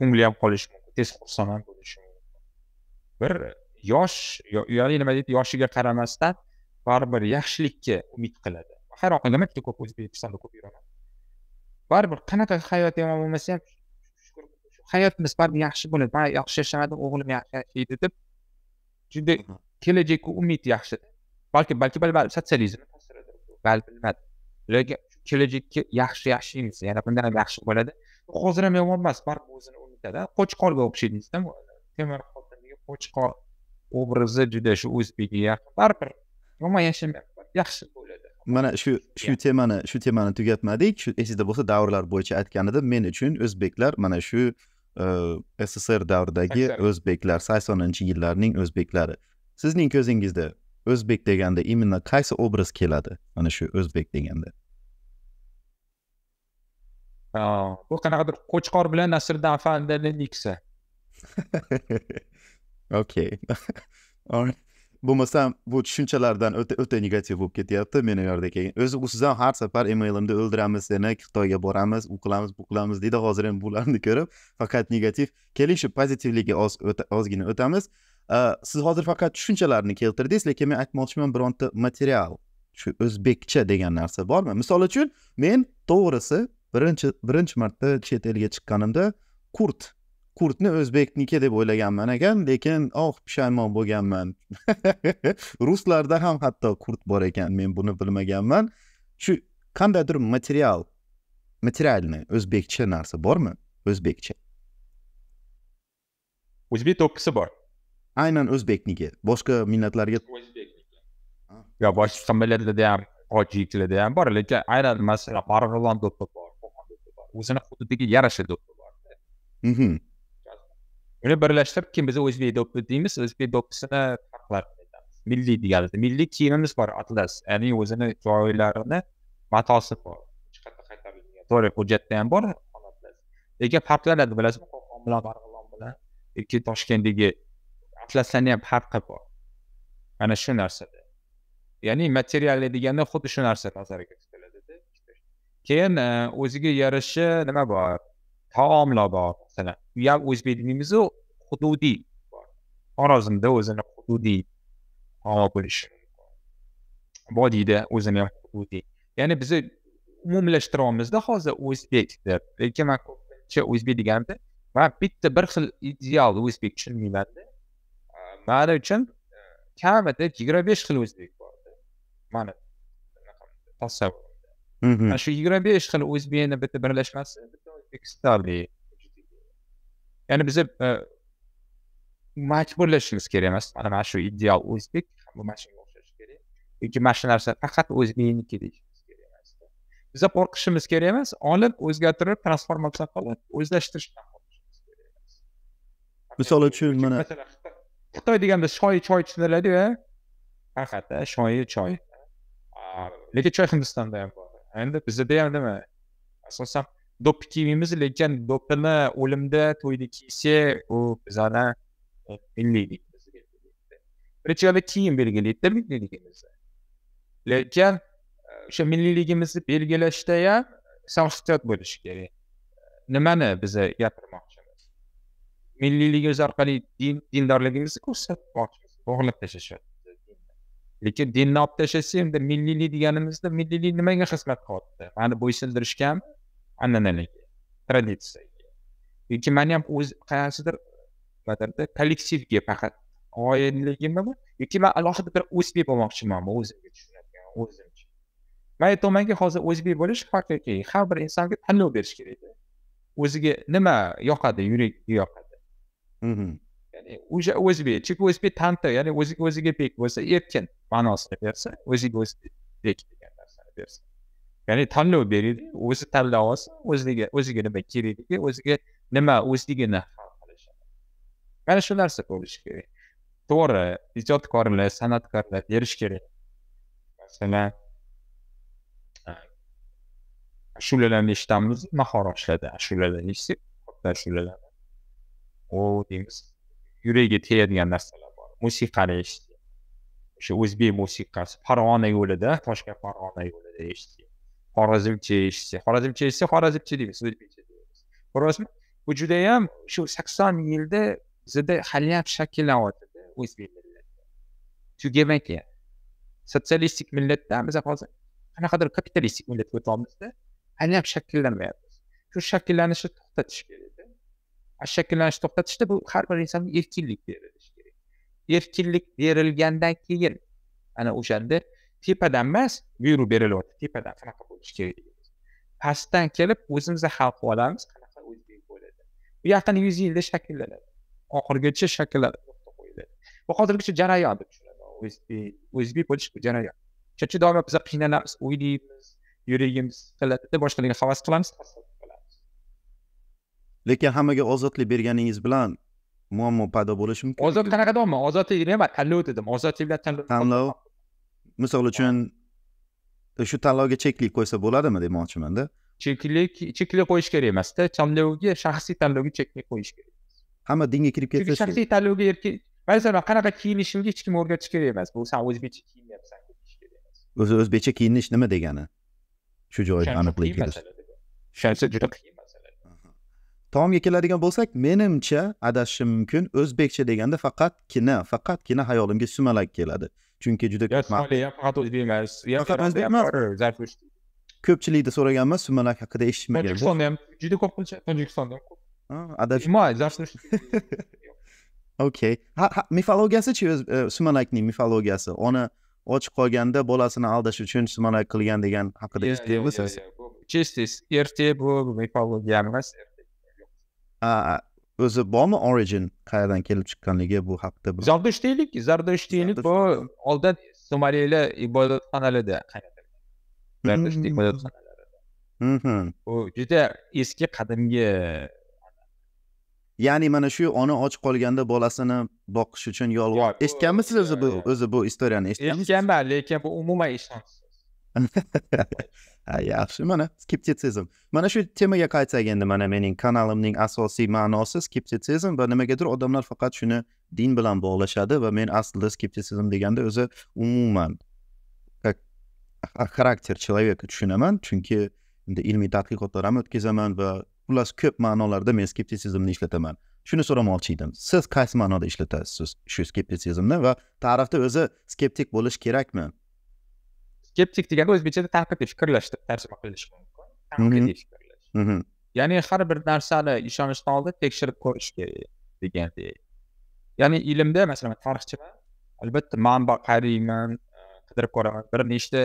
ko'ngli ham qolishi mumkin tez xursand ham bo'lishi mumkin bir yosh ya'ni nima deydi yoshiga qaramasdan baribir yaxshilikka umid qiladi hayron qolaman juda ko'p o'zbekistonda ko'p yuraman baribir qanaqa hayot yomon bo'lmasa ham hayotimiz baribir yaxshi bo'ladi baribir yaxshi yashadi o'g'lim yaxshi yashaydi deb juda kelajakka umid yaxshi balki balki baribir sotsializm bal bilmadi lekin kelajakka yaxshi yashaymiz yana bundan ham yaxshi bo'ladi hozir ham yomon emas baribir o'zini unutadi qo'chqorga o'xshaydida temir xotindagi qo'chqor obrazi juda shu o'zbekga yaqin baribir yomon yashamayapti yaxshi bo'ladi mana shu shu temani shu temani tugatmadik shu esingizda bo'lsa davrlar bo'yicha aytgan edim men uchun o'zbeklar mana shu sssr davridagi o'zbeklar saksoninchi yillarning o'zbeklari sizning ko'zingizda o'zbek deganda именно qaysi obraz keladi mana hani shu o'zbek deganda bu qanaqadir qo'chqor bilan nasriddin afandining ikkisi okay bo'lmasam bu tushunchalardan o'ta o'ta negativ bo'lib ketyapti meni yerda keyin o'zi u sizdan har safar emailimda o'ldiramiz seni xitoyga boramiz u qilamiz bu qilamiz deydi hozir ham bularni ko'rib faqat negativ keling shu pozitivlikka ozgina o'tamiz siz hozir faqat tushunchalarni keltirdingiz lekin men aytmoqchiman bironta material shu o'zbekcha degan narsa bormi misol uchun men to'g'risi birinchi birinchi marta chet elga chiqqanimda kurt kurtni o'zbekniki deb o'ylaganman ekan lekin oh pushaymon bo'lganman ruslarda ham hatto kurt bor ekan men buni bilmaganman shu qandaydir material materialniy o'zbekcha narsa bormi o'zbekcha o'zbek do'ppisi bor aynan o'zbekniki boshqa millatlarga yo boshqa millatlarda ham tilida ham bor lekin aynan masalan marg'ilon do'ppi bor o'zini hududiga yarasha do'ppi bor mhm. uni birlashtirib keyin biz o'zbek dopi deymiz o'zbek dopisini milliy deganimiz milliy kiyimimiz bor atlas ya'ni o'zini joylarini matosi bor hech to'g'ri hujjatda ham bor lekin farqlanadi bilasizmi qo'qon bilan marg'ilon bilan yoki toshkentdagi atlaslarni ham farqi bor mana shu narsada ya'ni materialni deganda xuddi shu narsa nazarga tutiladida keyin e, o'ziga yarasha nima bor tamamla bağlı mesela. Üye özbirliğimizi hududi en azından özüne hududi ama bölüş. Body de özüne hududi. Yani bizi umumlaştırmamızda hazır O'zbekdir. Lekin men ko'pincha şey O'zbek deganda man bitta bir xil ideal O'zbek tushunmaymanda. Mani uchun kamida yigirma besh xil O'zbek borda. Mani tasavvurimda. Mana shu yigirma besh xil O'zbekni bitti birlashmasi o'zbekistonlik ya'ni biza e, majburlashimiz kerak emas mana mana shu ideal o'zbek bu mashinaga shunga o'xshashi kerak yoki mana shu narsa faqat o'zbekniki deyishimiz kerak emas biza qo'rqishimiz kerak emas olib o'zgartirib transformatsiya qilib o'zlashtirishdan qo'rqishimiz kerak emas misol uchun mana xitoy deganda shoyi choy tushuniladiyu faqat shoyi choy lekin choy hindistonda ham bor endi bizada ham nima asosan доп кийбейбиз лекин допини o'limda to'yda kiysa u bizani milliyligimizni e, birchada kiyim belgilaydi milliyligimizni lekin o'sha milliyligimizni belgilashda ham sal ehtiyot bo'lish kerak nimani biza gapirmoqchimiz milliyligimiz orqali din dindorligimizni ko'rsatmoqchimiz bog'lab tashlashadi lekin dinni olib tashlasa endi ne deganimizda kısmet nimaga xizmat qilyapti mani bo'ysundirishgami an'analigi traditsiyaga yoki man ham o'z qaysidir nimadirda kollektivga faqat bu yoki man alohida bir o'zbek bo'lmoqchimanmi o'zimga tushunadigan o'zimcha man aytyapmanki hozir o'zbek bo'lish haqiqiy har bir insonga tanlov berish kerak o'ziga nima yoqadi yuragiga yoqadi ya'ni уже o'zbek chunki o'zbek tanti ya'ni o'ziga o'ziga bek bo'lsa erkin ma'nosini bersa o'ziga o'zi bek degan narsani bersa ya'ni tanlov beriladi o'zi tanlab olsa o'ziga o'ziga nima kerakligi o'ziga nima o'zligini mana shu narsa bo'lishi kerak to'g'ri ijodkorlar san'atkorlar berish kerak masalan e, ashulalarni eshitamiz mahorashlarda ashulalarni eshitsak xuddi ashulalar u deymiz yuragiga tegadigan narsalar bor musiqani eshitdik o'sha o'zbek musiqasi farg'ona yo'lida toshkent farg'ona yo'lida eshitdik xorazm chsi xorazm chsi xorazmchi deymiz o'zbekcha bu juda bu judayam shu sakson yilda bizada haliyam shakllanyapti o'zbek millati tugamagan sotsialistik millatdan biz hozir qanaqadir kapitalistik millatga o'tyapmizda haliyam shakllanmayapmiz shu shakllanishni to'xtatish kerakda shakllanishni to'xtatishda bu har bir insonga erkinlik berilishi kerak erkinlik berilgandan keyin ana o'shanda tepadan da emas buyruv berilyapti tipadan qanaqa bo'lishi kerak pastdan kelib o'zimizni hal qilib olamiz qanaqa o'zbek bo'ladi bu yaqin yuz yilda shakllanadi oxirigacha shakllanib bu hozirgacha jarayon deb tushunaman o'zbek bo'lish bu jarayon shuning uchun doimo biz qiynalamiz o'ylaymiz yuragimiz siqiladida boshqalarga havas qilamiz lekin hammaga ozodlik berganingiz bilan muammo paydo bo'lishi mumkin ozod qanaqa domma ozodlik nima tanlov dedim ozodlik bilan tanlov tanlov misol uchun e, shu tanlovga cheklik qo'ysa bo'ladimi demoqchimanda cheklik cheklik qo'yish kerak emasda tanlovga shaxsiy tanlovga cheklik qo'yish kerak hamma dinga kirib ketsa chunki shaxsiy tanlovga erkin masalan qanaqa kiyinishimni hech kim o'rgatish kerak emas bu san o'zbekcha kiyinyapsan kerak emas o'zi o'zbekcha kiyinish nima degani shu joyda aniqlik kiritish juda qiyin masala taomga keladigan bo'lsak menimcha adashishim mumkin o'zbekcha deganda faqatgina faqatgina hayolimga sumalak keladi chunki juda ko'p ko'pchilikda so'raganman sumalak haqida eshitmagan tojikistonda ham juda ko'p qilishadi tojikistonda ham okey mifologiyasichi e, sumalakning mifologiyasi ona och qolganda bolasini aldash uchun sumalak qilgan degan haqida eshitganmisiz честь erte bu mifologiya emas o'zi bormi origin qayerdan kelib chiqqanligi bu haqida zardushtiylik zardushtiylik bu oldin somalilar ibodatxonalarda zardushtiylik ibodatxonalarida u juda eski qadimgi ya'ni mana shu ona och qolganda bolasini boqish uchun yolg'on eshitganmisiz o'zi bu o'zi bu istoriyani eshitganmisiz eshitganman lekin bu umuman ishonchsiz yaxshi mana skeptitsizm mana shu temaga qaytsak endi mana mening kanalimning asosiy ma'nosi skeptitsizm va nimagadir odamlar faqat shuni din bilan bog'lashadi va men aslida skeptitsizm deganda o'zi umuman xarakter человека tushunaman chunki endi ilmiy tadqiqotlar ham o'tkazaman va xullas ko'p ma'nolarda men skeptitsizmni ishlataman shuni so'ramoqchi edim siz qaysi ma'noda ishlatasiz shu skeptitsizmni va ta'rifda o'zi skeptik bo'lish kerakmi skeptik degani o'zbekchada tanqidiy fikrlash deb tarjima qilinishi mumkin tanqidiy fikrlash ya'ni har bir narsani ishonishdan oldin tekshirib ko'rish kerak degandek ya'ni ilmda masalan tarixchiman albatta manba qarayman qidirib ko'raman bir nechta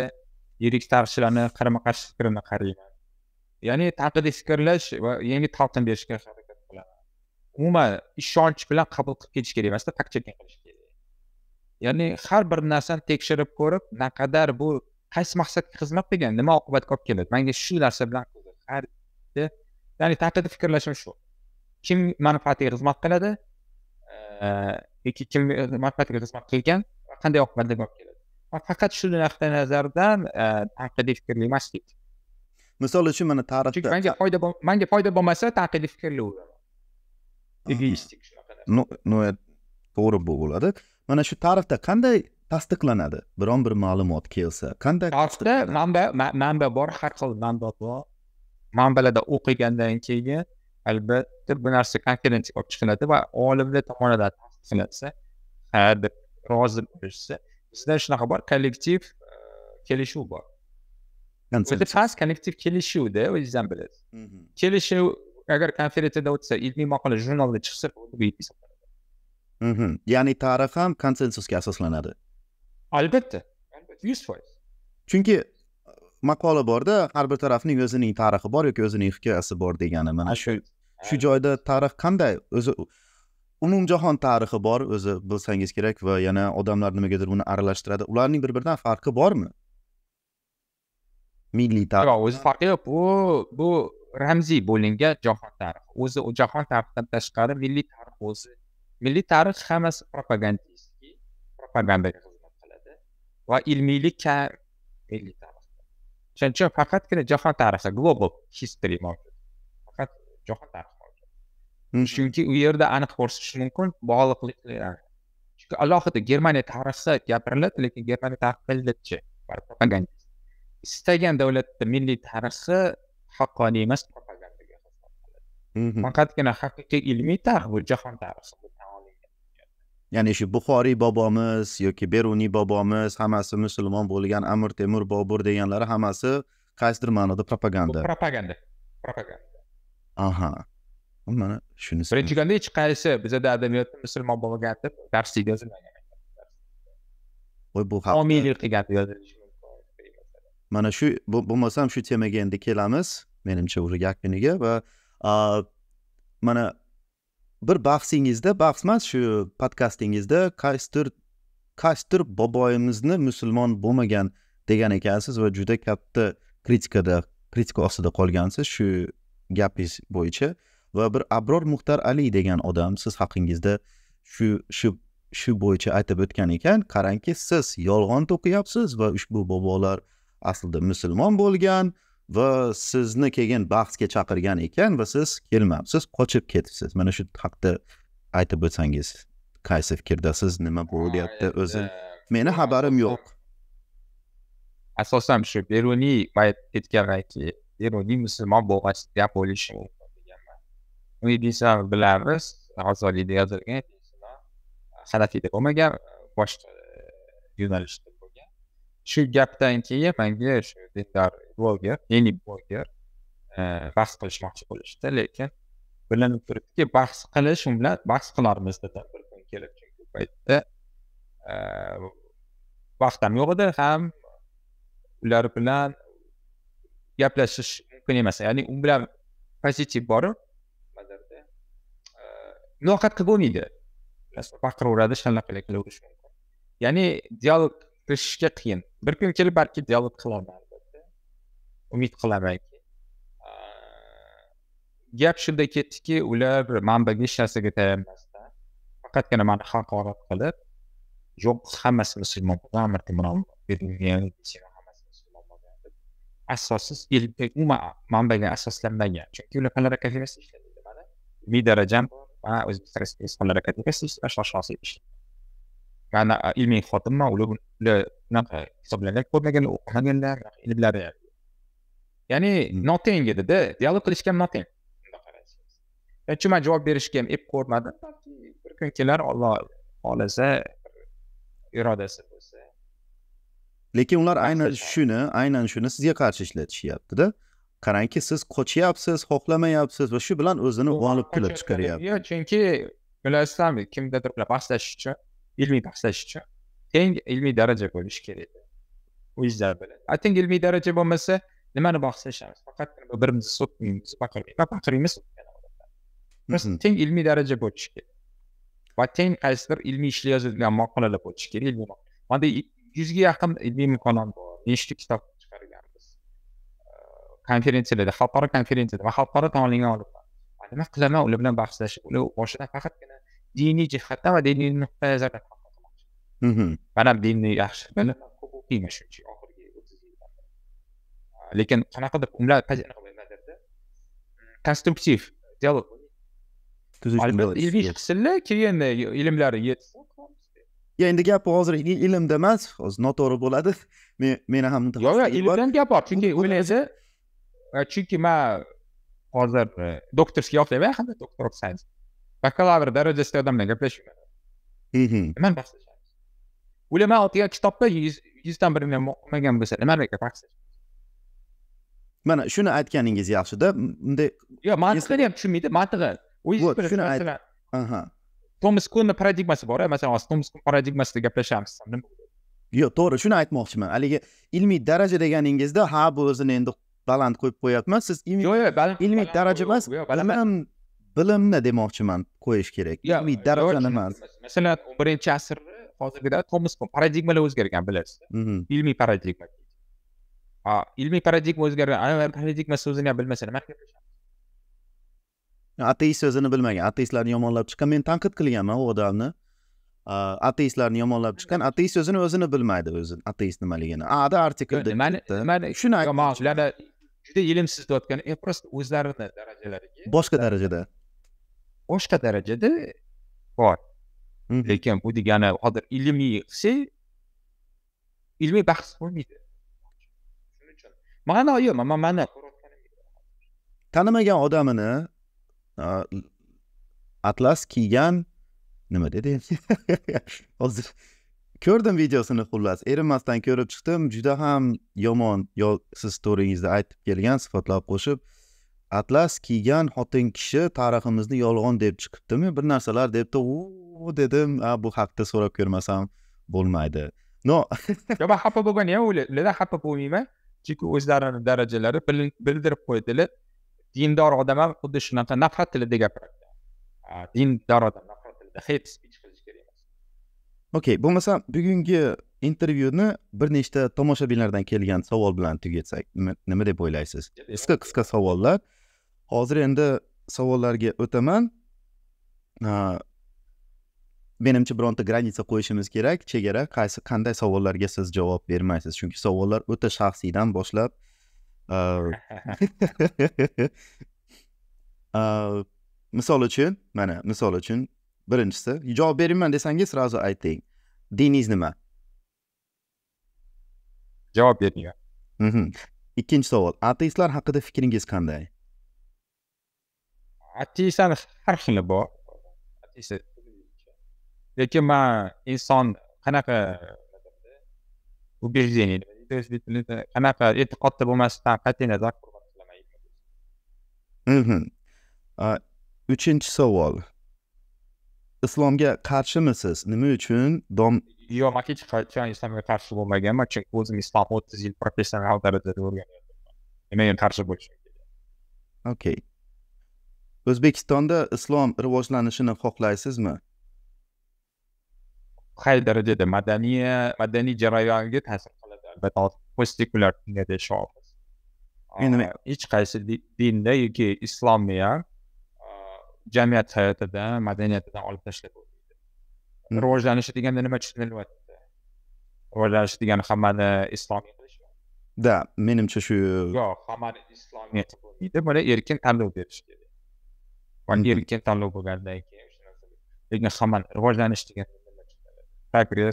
yirik tarixchilarni qarama qarshi fikrini qarayman ya'ni tanqidiy fikrlash va yangi talqin berishga harakat qilaman umuman ishonch bilan qabul qilib ketish kerak emasda fakt cheking qilish kerak ya'ni har bir narsani tekshirib ko'rib naqadar bu qaysi maqsadga xizmat qilgan nima oqibatga olib keladi manga shu narsa bilan har ya'ni tartibda fikrlashim shu kim manfaatiga xizmat qiladi yoki kim manfaatiga xizmat qilgan qanday oqibatlarga olib keladi va faqat shu nuqtai nazardan tanqidiy fikrli emaslik misol uchun mana tarixda chunki manga foyda manga foyda bo'lmasa tanqidiy fikrli egoistik shunaqa narsa no, to'g'ri bo'ladi mana shu tarixda qanday tasdiqlanadi biron bir ma'lumot kelsa qanday tarixda manba manba bor har xil manba bor manbalarda o'qigandan keyin albatta bu narsa konferensiyaga olib chiqiladi va olimlar tomonidan tasdiqlansa ha deb rozi bo'lishsa bizda shunaqa bor kollektiv e, kelishuv bor o'zi past kollektiv kelishuvda o'zingiz ham bilasiz mhm. kelishuv agar konferensiyada o'tsa ilmiy maqola jurnalda chiqsa mhm. ya'ni tarix ham konsensusga asoslanadi albatta yuz foiz chunki uh, maqola borda har bir tarafning o'zining tarixi bor yoki o'zining hikoyasi bor degani mana shu shu joyda tarix qanday o'zi umumjahon tarixi bor o'zi bilsangiz kerak va yana odamlar nimagadir uni aralashtiradi ularning bir biridan farqi bormi milliy tarix yo'q o'zi farqi yo'q bu bu ramziy bo'lingan jahon tarixi o'zi jahon tarixidan tashqari milliy tarix o'zi milliy tarix hammasi propagandistik propagandaga va ilmiylik milliy tarix o'shaning uchun faqatgina jahon tarixi global history mavjud faqat jahon tarixi mavjud chunki u yerda aniq ko'rsatish mumkin bog'liqliklar chunki alohida germaniya tarixi gapiriladi lekin germaniya tarixi millatchi istagan davlatda milliy tarixi haqqoniy emas faqatgina haqiqiy ilmiy tarix bu jahon tarixi ya'ni shu buxoriy bobomiz yoki beruniy bobomiz hammasi musulmon bo'lgan amir temur bobur deganlari hammasi qaysidir ma'noda propaganda propaganda propaganda aha mana shunisi birinchidan hech qaysi bizada adabiyot musulmon bo'lgan deb darslik yozilmagan voy bu haqda homiylik qilgan yozilishi mana shu bo'lmasam shu temaga endi kelamiz menimcha уже yakuniga va mana bir bahsingizda bahs emas shu podkastingizda qaysidir qaysidir boboyimizni musulmon bo'lmagan degan ekansiz va juda katta kritikada kritika ostida qolgansiz shu gapingiz bo'yicha va bir abror muxtar ali degan odam siz haqingizda shu shu shu bo'yicha aytib o'tgan ekan qarangki siz yolg'on to'qiyapsiz va ushbu bobolar aslida musulmon bo'lgan va sizni keyin bahsga chaqirgan ekan va siz kelmabsiz qochib ketibsiz mana shu haqda aytib o'tsangiz qaysi fikrdasiz nima bo'lyapti o'zi meni xabarim yo'q asosan shu beruniy aytganmanki beruniy musulmon gap bo'lishi mumkin deganman uni bilamiz g'azoliyda yozilgan hanafiyda bo'lmagan boshqa e, yo'nalishda bo'lgan shu gapdan keyin manga shu bloger ya'ni bloger bahs qilishmoqchi bo'lishdi lekin bilinib turibdiki bahs qilish u bilan bahs qilarmiz dedim bir kun kelib chunki paytda vaqt ham yo'q edi ham ular bilan gaplashish mumkin emas ya'ni u bilan pozitiv borib muloqot qilib bo'lmaydi baqiraveradi shalaqalak qilaverish mumkin ya'ni dialog qilishga qiyin bir kun kelib balki dialog qilolmaymiz umid qilamanki gap shunda ketdiki ular manbaga hech narsaga tayanmasdan faqatgina mani haqorat qilib yo'q hammasi musulmon bo'lgan hammasi musulmon asossiz e, umuman manbaga asoslanmagan chunki ular fanlar akademiyasida ishlaydi mana ilmiy darajam man o'zbekiston respublikasi fanlar akademiyasida shoshasi ishlaydi mana ilmiy xodimman ular unaqa hisoblangan ko'rmaganlar o'qimaganlar ilmlari ya'ni noteng edida dialog qilishga ham noteng yoki man javob berishga ham ep ko'rmadim balki bir kun kelar olloh xohlasa irodasi bo'lsa lekin ular aynan shuni aynan shuni sizga qarshi ishlatishyaptida qarangki siz qochyapsiz xohlamayapsiz va shu bilan o'zini g'olib qilib chiqaryapti yo'q chunki bilasizlarmi kimdadir bilan bahslashish uchun ilmiy bahslashish uchun teng ilmiy daraja bo'lishi kerak o'zlar bilan a teng ilmiy daraja bo'lmasa nimani bahsda faqatgina birimiz sud faqirlikma mm, faqir emas biz teng ilmiy daraja bo'lishi kerak va teng qaysidir ilmiy ishlar yozilgan maqolalar bo'lishi kerak manda yuzga yaqin ilmiy maqolam bor nechta kitob chiqarganmiz konferensiyalarda xalqaro konferensiyada va xalqaro tan olingan olimlar nima qilaman ular bilan bahslashib ular boshida faqatgina diniy jihatdan va diniy nuqtai nazardan mm-hmm. mana dinni yaxshi bilib o'qiyman shuncha lekin qanaqa deb ular konstruktiv dialog tuzish keyin ilmlari yetsa endi gap hozir ilmda emas hozir noto'g'ri bo'ladi men meni ham yo'q yo'q ilmdan gap bor chunki o'ylaysiz chunki man hozir doktorskiy oqlayman hamda doktor of science bakalavr darajasida odam bilan gaplashyapman ular man oldiga kitobni yuzdan birini o'qimagan bo'lsa nimani bahslashamiz mana shuni aytganingiz yaxshida bunday yo'q mantiqini ham tushunmaydi mantig'i shuni aha tomas kunni paradigmasi bor masalan hozir tomas kun paradigmasida gaplashamiz yo'q to'g'ri shuni aytmoqchiman haligi ilmiy daraja deganingizda ha bu o'zini endi baland qo'yib qo'yapman siz yo'q yo'q ilmiy daraja emas bilim bilimni demoqchiman qo'yish kerak ilmiy daraja emas masalan o'n birinchi asr hozirgida tomas kun paradigmalar o'zgargan bilasiz mhm. ilmiy paradigma Aa, ilmiy paradigma o'zgargan paradigma so'zini ham bilmasa nima ateist so'zini bilmagan ateistlarni yomonlab chiqqan men tanqid qilganman u odamni ateistlarni yomonlab chiqqan ateist so'zini o'zini bilmaydi o'zi ateist nimaligini ada artiklda shuni ularni juda ilmsiz deyotgan просто e, o'zlarini darajalariga boshqa darajada boshqa darajada bor lekin bu degani hozir ilmiy qilsa ilmiy bahs bo'lmaydi ma'no yo'q man ma'no tanimagan odamini atlas kiygan nima dedi hozir ko'rdim videosini xullas erinmasdan ko'rib chiqdim juda ham yomon yo siz to'ringizda aytib kelgan sifatlab qo'shib atlas kiygan xotin kishi tariximizni yolg'on deb chiqibdimi bir narsalar debdi u dedim a bu haqda so'rab ko'rmasam bo'lmaydi no yo man xafa bo'lgan ekan ulardan xafa bo'lmayman chunki o'zlarini darajalari bildirib qo'ydilar dindor odam ham xuddi shunaqa nafrat tilida gapiradi dindor odam nafrat tilida hate speech qilish kerak emas okey bo'lmasa bugungi intervyuni bir nechta tomoshabinlardan kelgan savol bilan tugatsak nima deb o'ylaysiz qisqa qisqa savollar hozir endi savollarga o'taman menimcha bironta granitsa qo'yishimiz kerak chegara qaysi qanday savollarga siz javob bermaysiz chunki savollar o'ta shaxsiydan boshlab uh, uh, misol uchun mana misol uchun birinchisi javob beraman desangiz сразу ayting diningiz nima javob bermayman mhm. ikkinchi savol ateistlar haqida fikringiz qanday ateistlar har xili bor lekin man inson qanaqa убеждение qanaqa e'tiqodda bo'lmasdan qat'iy nazar mhm. uchinchi savol islomga qarshimisiz nima uchun dom yo'q man hech qachon islomga qarshi bo'lmaganman chunki o'zim islomni o'ttiz yil professional darajada o'rganganman nimaga qarshi bo'lishim okey o'zbekistonda islom rivojlanishini xohlaysizmi qay darajada madaniy euh, madaniy jarayonga ta'sir qiladi albatta hozir postekulyar dinga ah. deyishyapmiz endi hech qaysi dinda yoki islomni ham uh, jamiyat hayotidan madaniyatidan hmm. olib tashlab bo'lmaydi rivojlanishi deganda nima tushunilyapti rivojlanish degani hammani uh, islomiy qilishmi да menimcha shu yo'q hammani islomiy qilib bo'lmaydi buni erkin tanlov berish kerak hmm. erkin tanlov bo'lgandan keyin lekin hammani rivojlanish degani har bir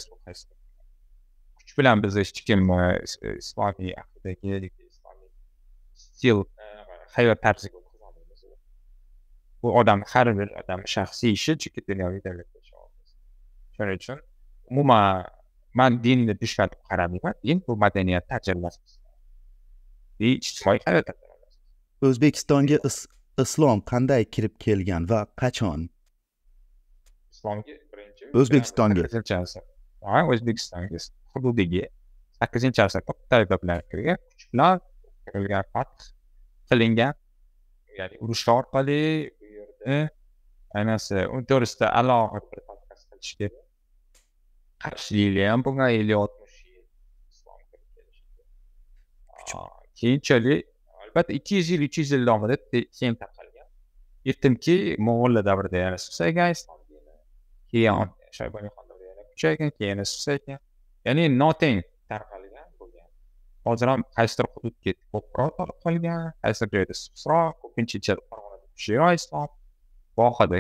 kuch bilan biz hech kim islomiy aqidagi islomiy stil hayot tarziga bu odam har bir odam shaxsiy ishi chunki dunyoviy davlatda shuning uchun umuman man dinni dushman deb qaramayman din bu madaniyat tajribasi ijtimoiy hayot o'zbekistonga islom qanday kirib kelgan va qachon islomga Özbekistan Özbekistan içerisinde var. Özbekistan ülkesi. Bu bilgi herkesin içerisinde çok devletler köyü. Küçükler, köyler fark, kılıngan. Yani uruş orqali bu yerda ayniqsa o'n to'g'risida alohida bir podkast qilish kerak. Qarshiliklar ham bunga ellik oltmish yil islom kirib kelishi. Keyinchalik albatta ikki yuz yil uch yuz yil davomida keyin tarqalgan. Yetdimki mo'g'ullar davrida yana susagan islom dini. Keyin shaybali qondirdi yana kuchaygan keyin yana susaygan ya'ni noteng tarqalgan bo'lgan hozir ham qaysidir hududga ko'proq qolgan qaysidir joyda susroq ko'pincha shiyo islom vohada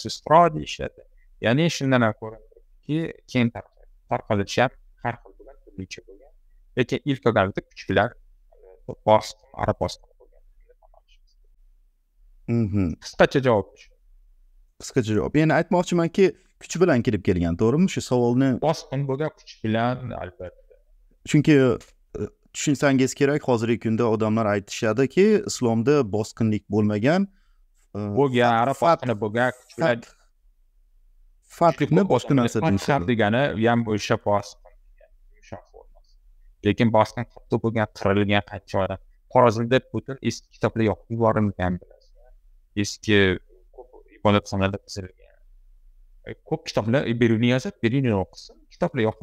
susro deyishadi ya'ni shundan ham ko'rinib turibdiki keng tarqalishi ham har xil bo'lgan turlicha bo'lgan lekin ilk galda kuchlilar bosqin arab bosqini bo'lgan qisqacha javob qisqacha javob ya'ni aytmoqchimanki kuch bilan kirib kelgan to'g'rimi shu savolni bosqin bo'lgan kuch bilan albatta chunki e, tushunsangiz kerak hozirgi kunda odamlar aytishadiki islomda bosqinlik bo'lmagan e, bo'lgan arab faqini bo'lgan fathni boshqa narsa deyishar degani ham o'sha lekin bosqin xuddi bo'lgan qirilgan qancha odam xorazmda butun eski kitoblar yoqib yuborilgan eski bolaxonalar tuzilgan ko'p kitoblar beruniy yozib beruniy o'qisin kitoblar yoqib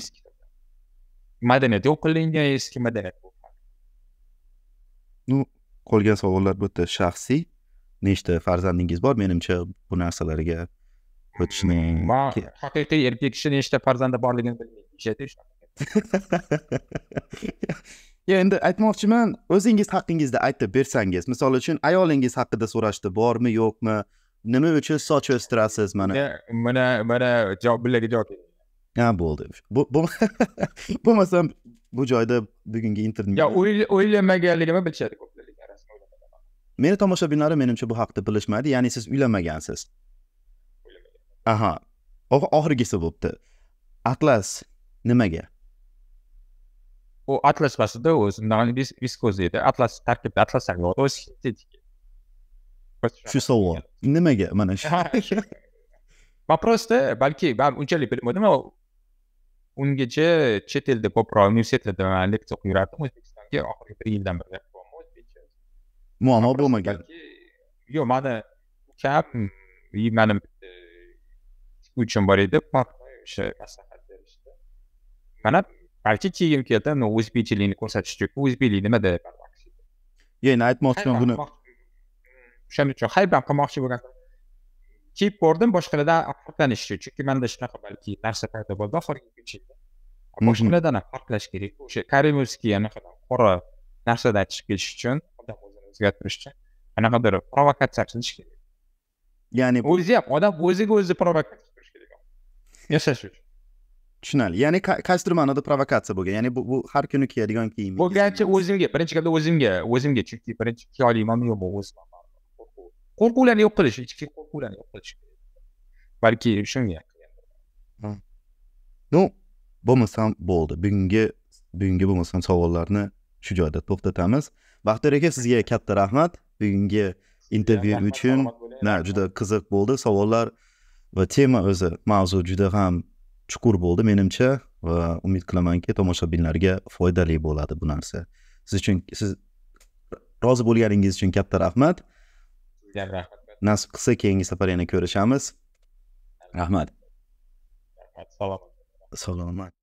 eski madaniyat yo'q qilingan eski madaniyat ну qolgan savollar bu yerda shaxsiy nechta farzandingiz bor menimcha bu narsalarga o'tishni hmm, man haqiqiy erkak kishi nechta farzandi borligini bilmaydi endi aytmoqchiman o'zingiz haqingizda aytib bersangiz misol uchun ayolingiz haqida so'rashdi bormi yo'qmi nima uchun soch o'stirasiz mana mana mana javob bilaga javob ha bo'ldi bo'lmasam bu joyda bugungi internet yo o'ylamaganligimni bilishadi meni tomoshabinlarim menimcha bu haqda bilishmaydi ya'ni siz uylanmagansiz aha oxirgisi bo'libdi atlas nimaga u atlas aslida o'zi viskoza edi atlas tarkibda atlaslar bor shu savol nimaga mana shu вопросda balki man unchalik bilmadim ungacha chet elda ko'proq universitetlarda leksiya o'qib yurardim o'zbekistonga oxirgi bir yildan beri muammo bo'lmagan yo'q mani ukam mani uchun bor edi o'sha maslahat berishdi mana هرچی يمكن يعطينا هو اس بي تي اللي يكون ساتشتيك هو اس بي اللي ما داير يا نعيط مونسيون هنا شاملتو خايب عم مارشي ولا تيب بوردن boshqada farqlanishchi chunki manda shunaqa balki narsa paydo bo'ldi oxirgi yilda boshqalardan farqlash kerak o'sha karimulskiy anaqadan qora narsadan o'zi ham odam o'ziga o'zi provokatsiya qilish tushunarli ya'ni qaysidir ma'noda provokatsiya bo'lgan ya'ni bu, bu har kuni kiyadigan kiyim bo'lgancha o'zimga birinchi galda o'zimga o'zimga chunki birinchi xayolimam yo'q o'zim qo'rquvlarni yo'q qilish ichki qo'rquvlarni yo'q qilish balki shunga ну bo'lmasam bo'ldi bugungi bugungi bo'lmasam savollarni shu joyda to'xtatamiz baxtiyor aka sizga katta rahmat bugungi intervyu uchun juda qiziq bo'ldi savollar va tema o'zi mavzu juda ham chuqur bo'ldi menimcha va umid qilamanki tomoshabinlarga foydali bo'ladi bu narsa siz uchun siz rozi bo'lganingiz uchun katta rahmat nasib qilsa keyingi safar yana ko'rishamiz rahmat salomat salomat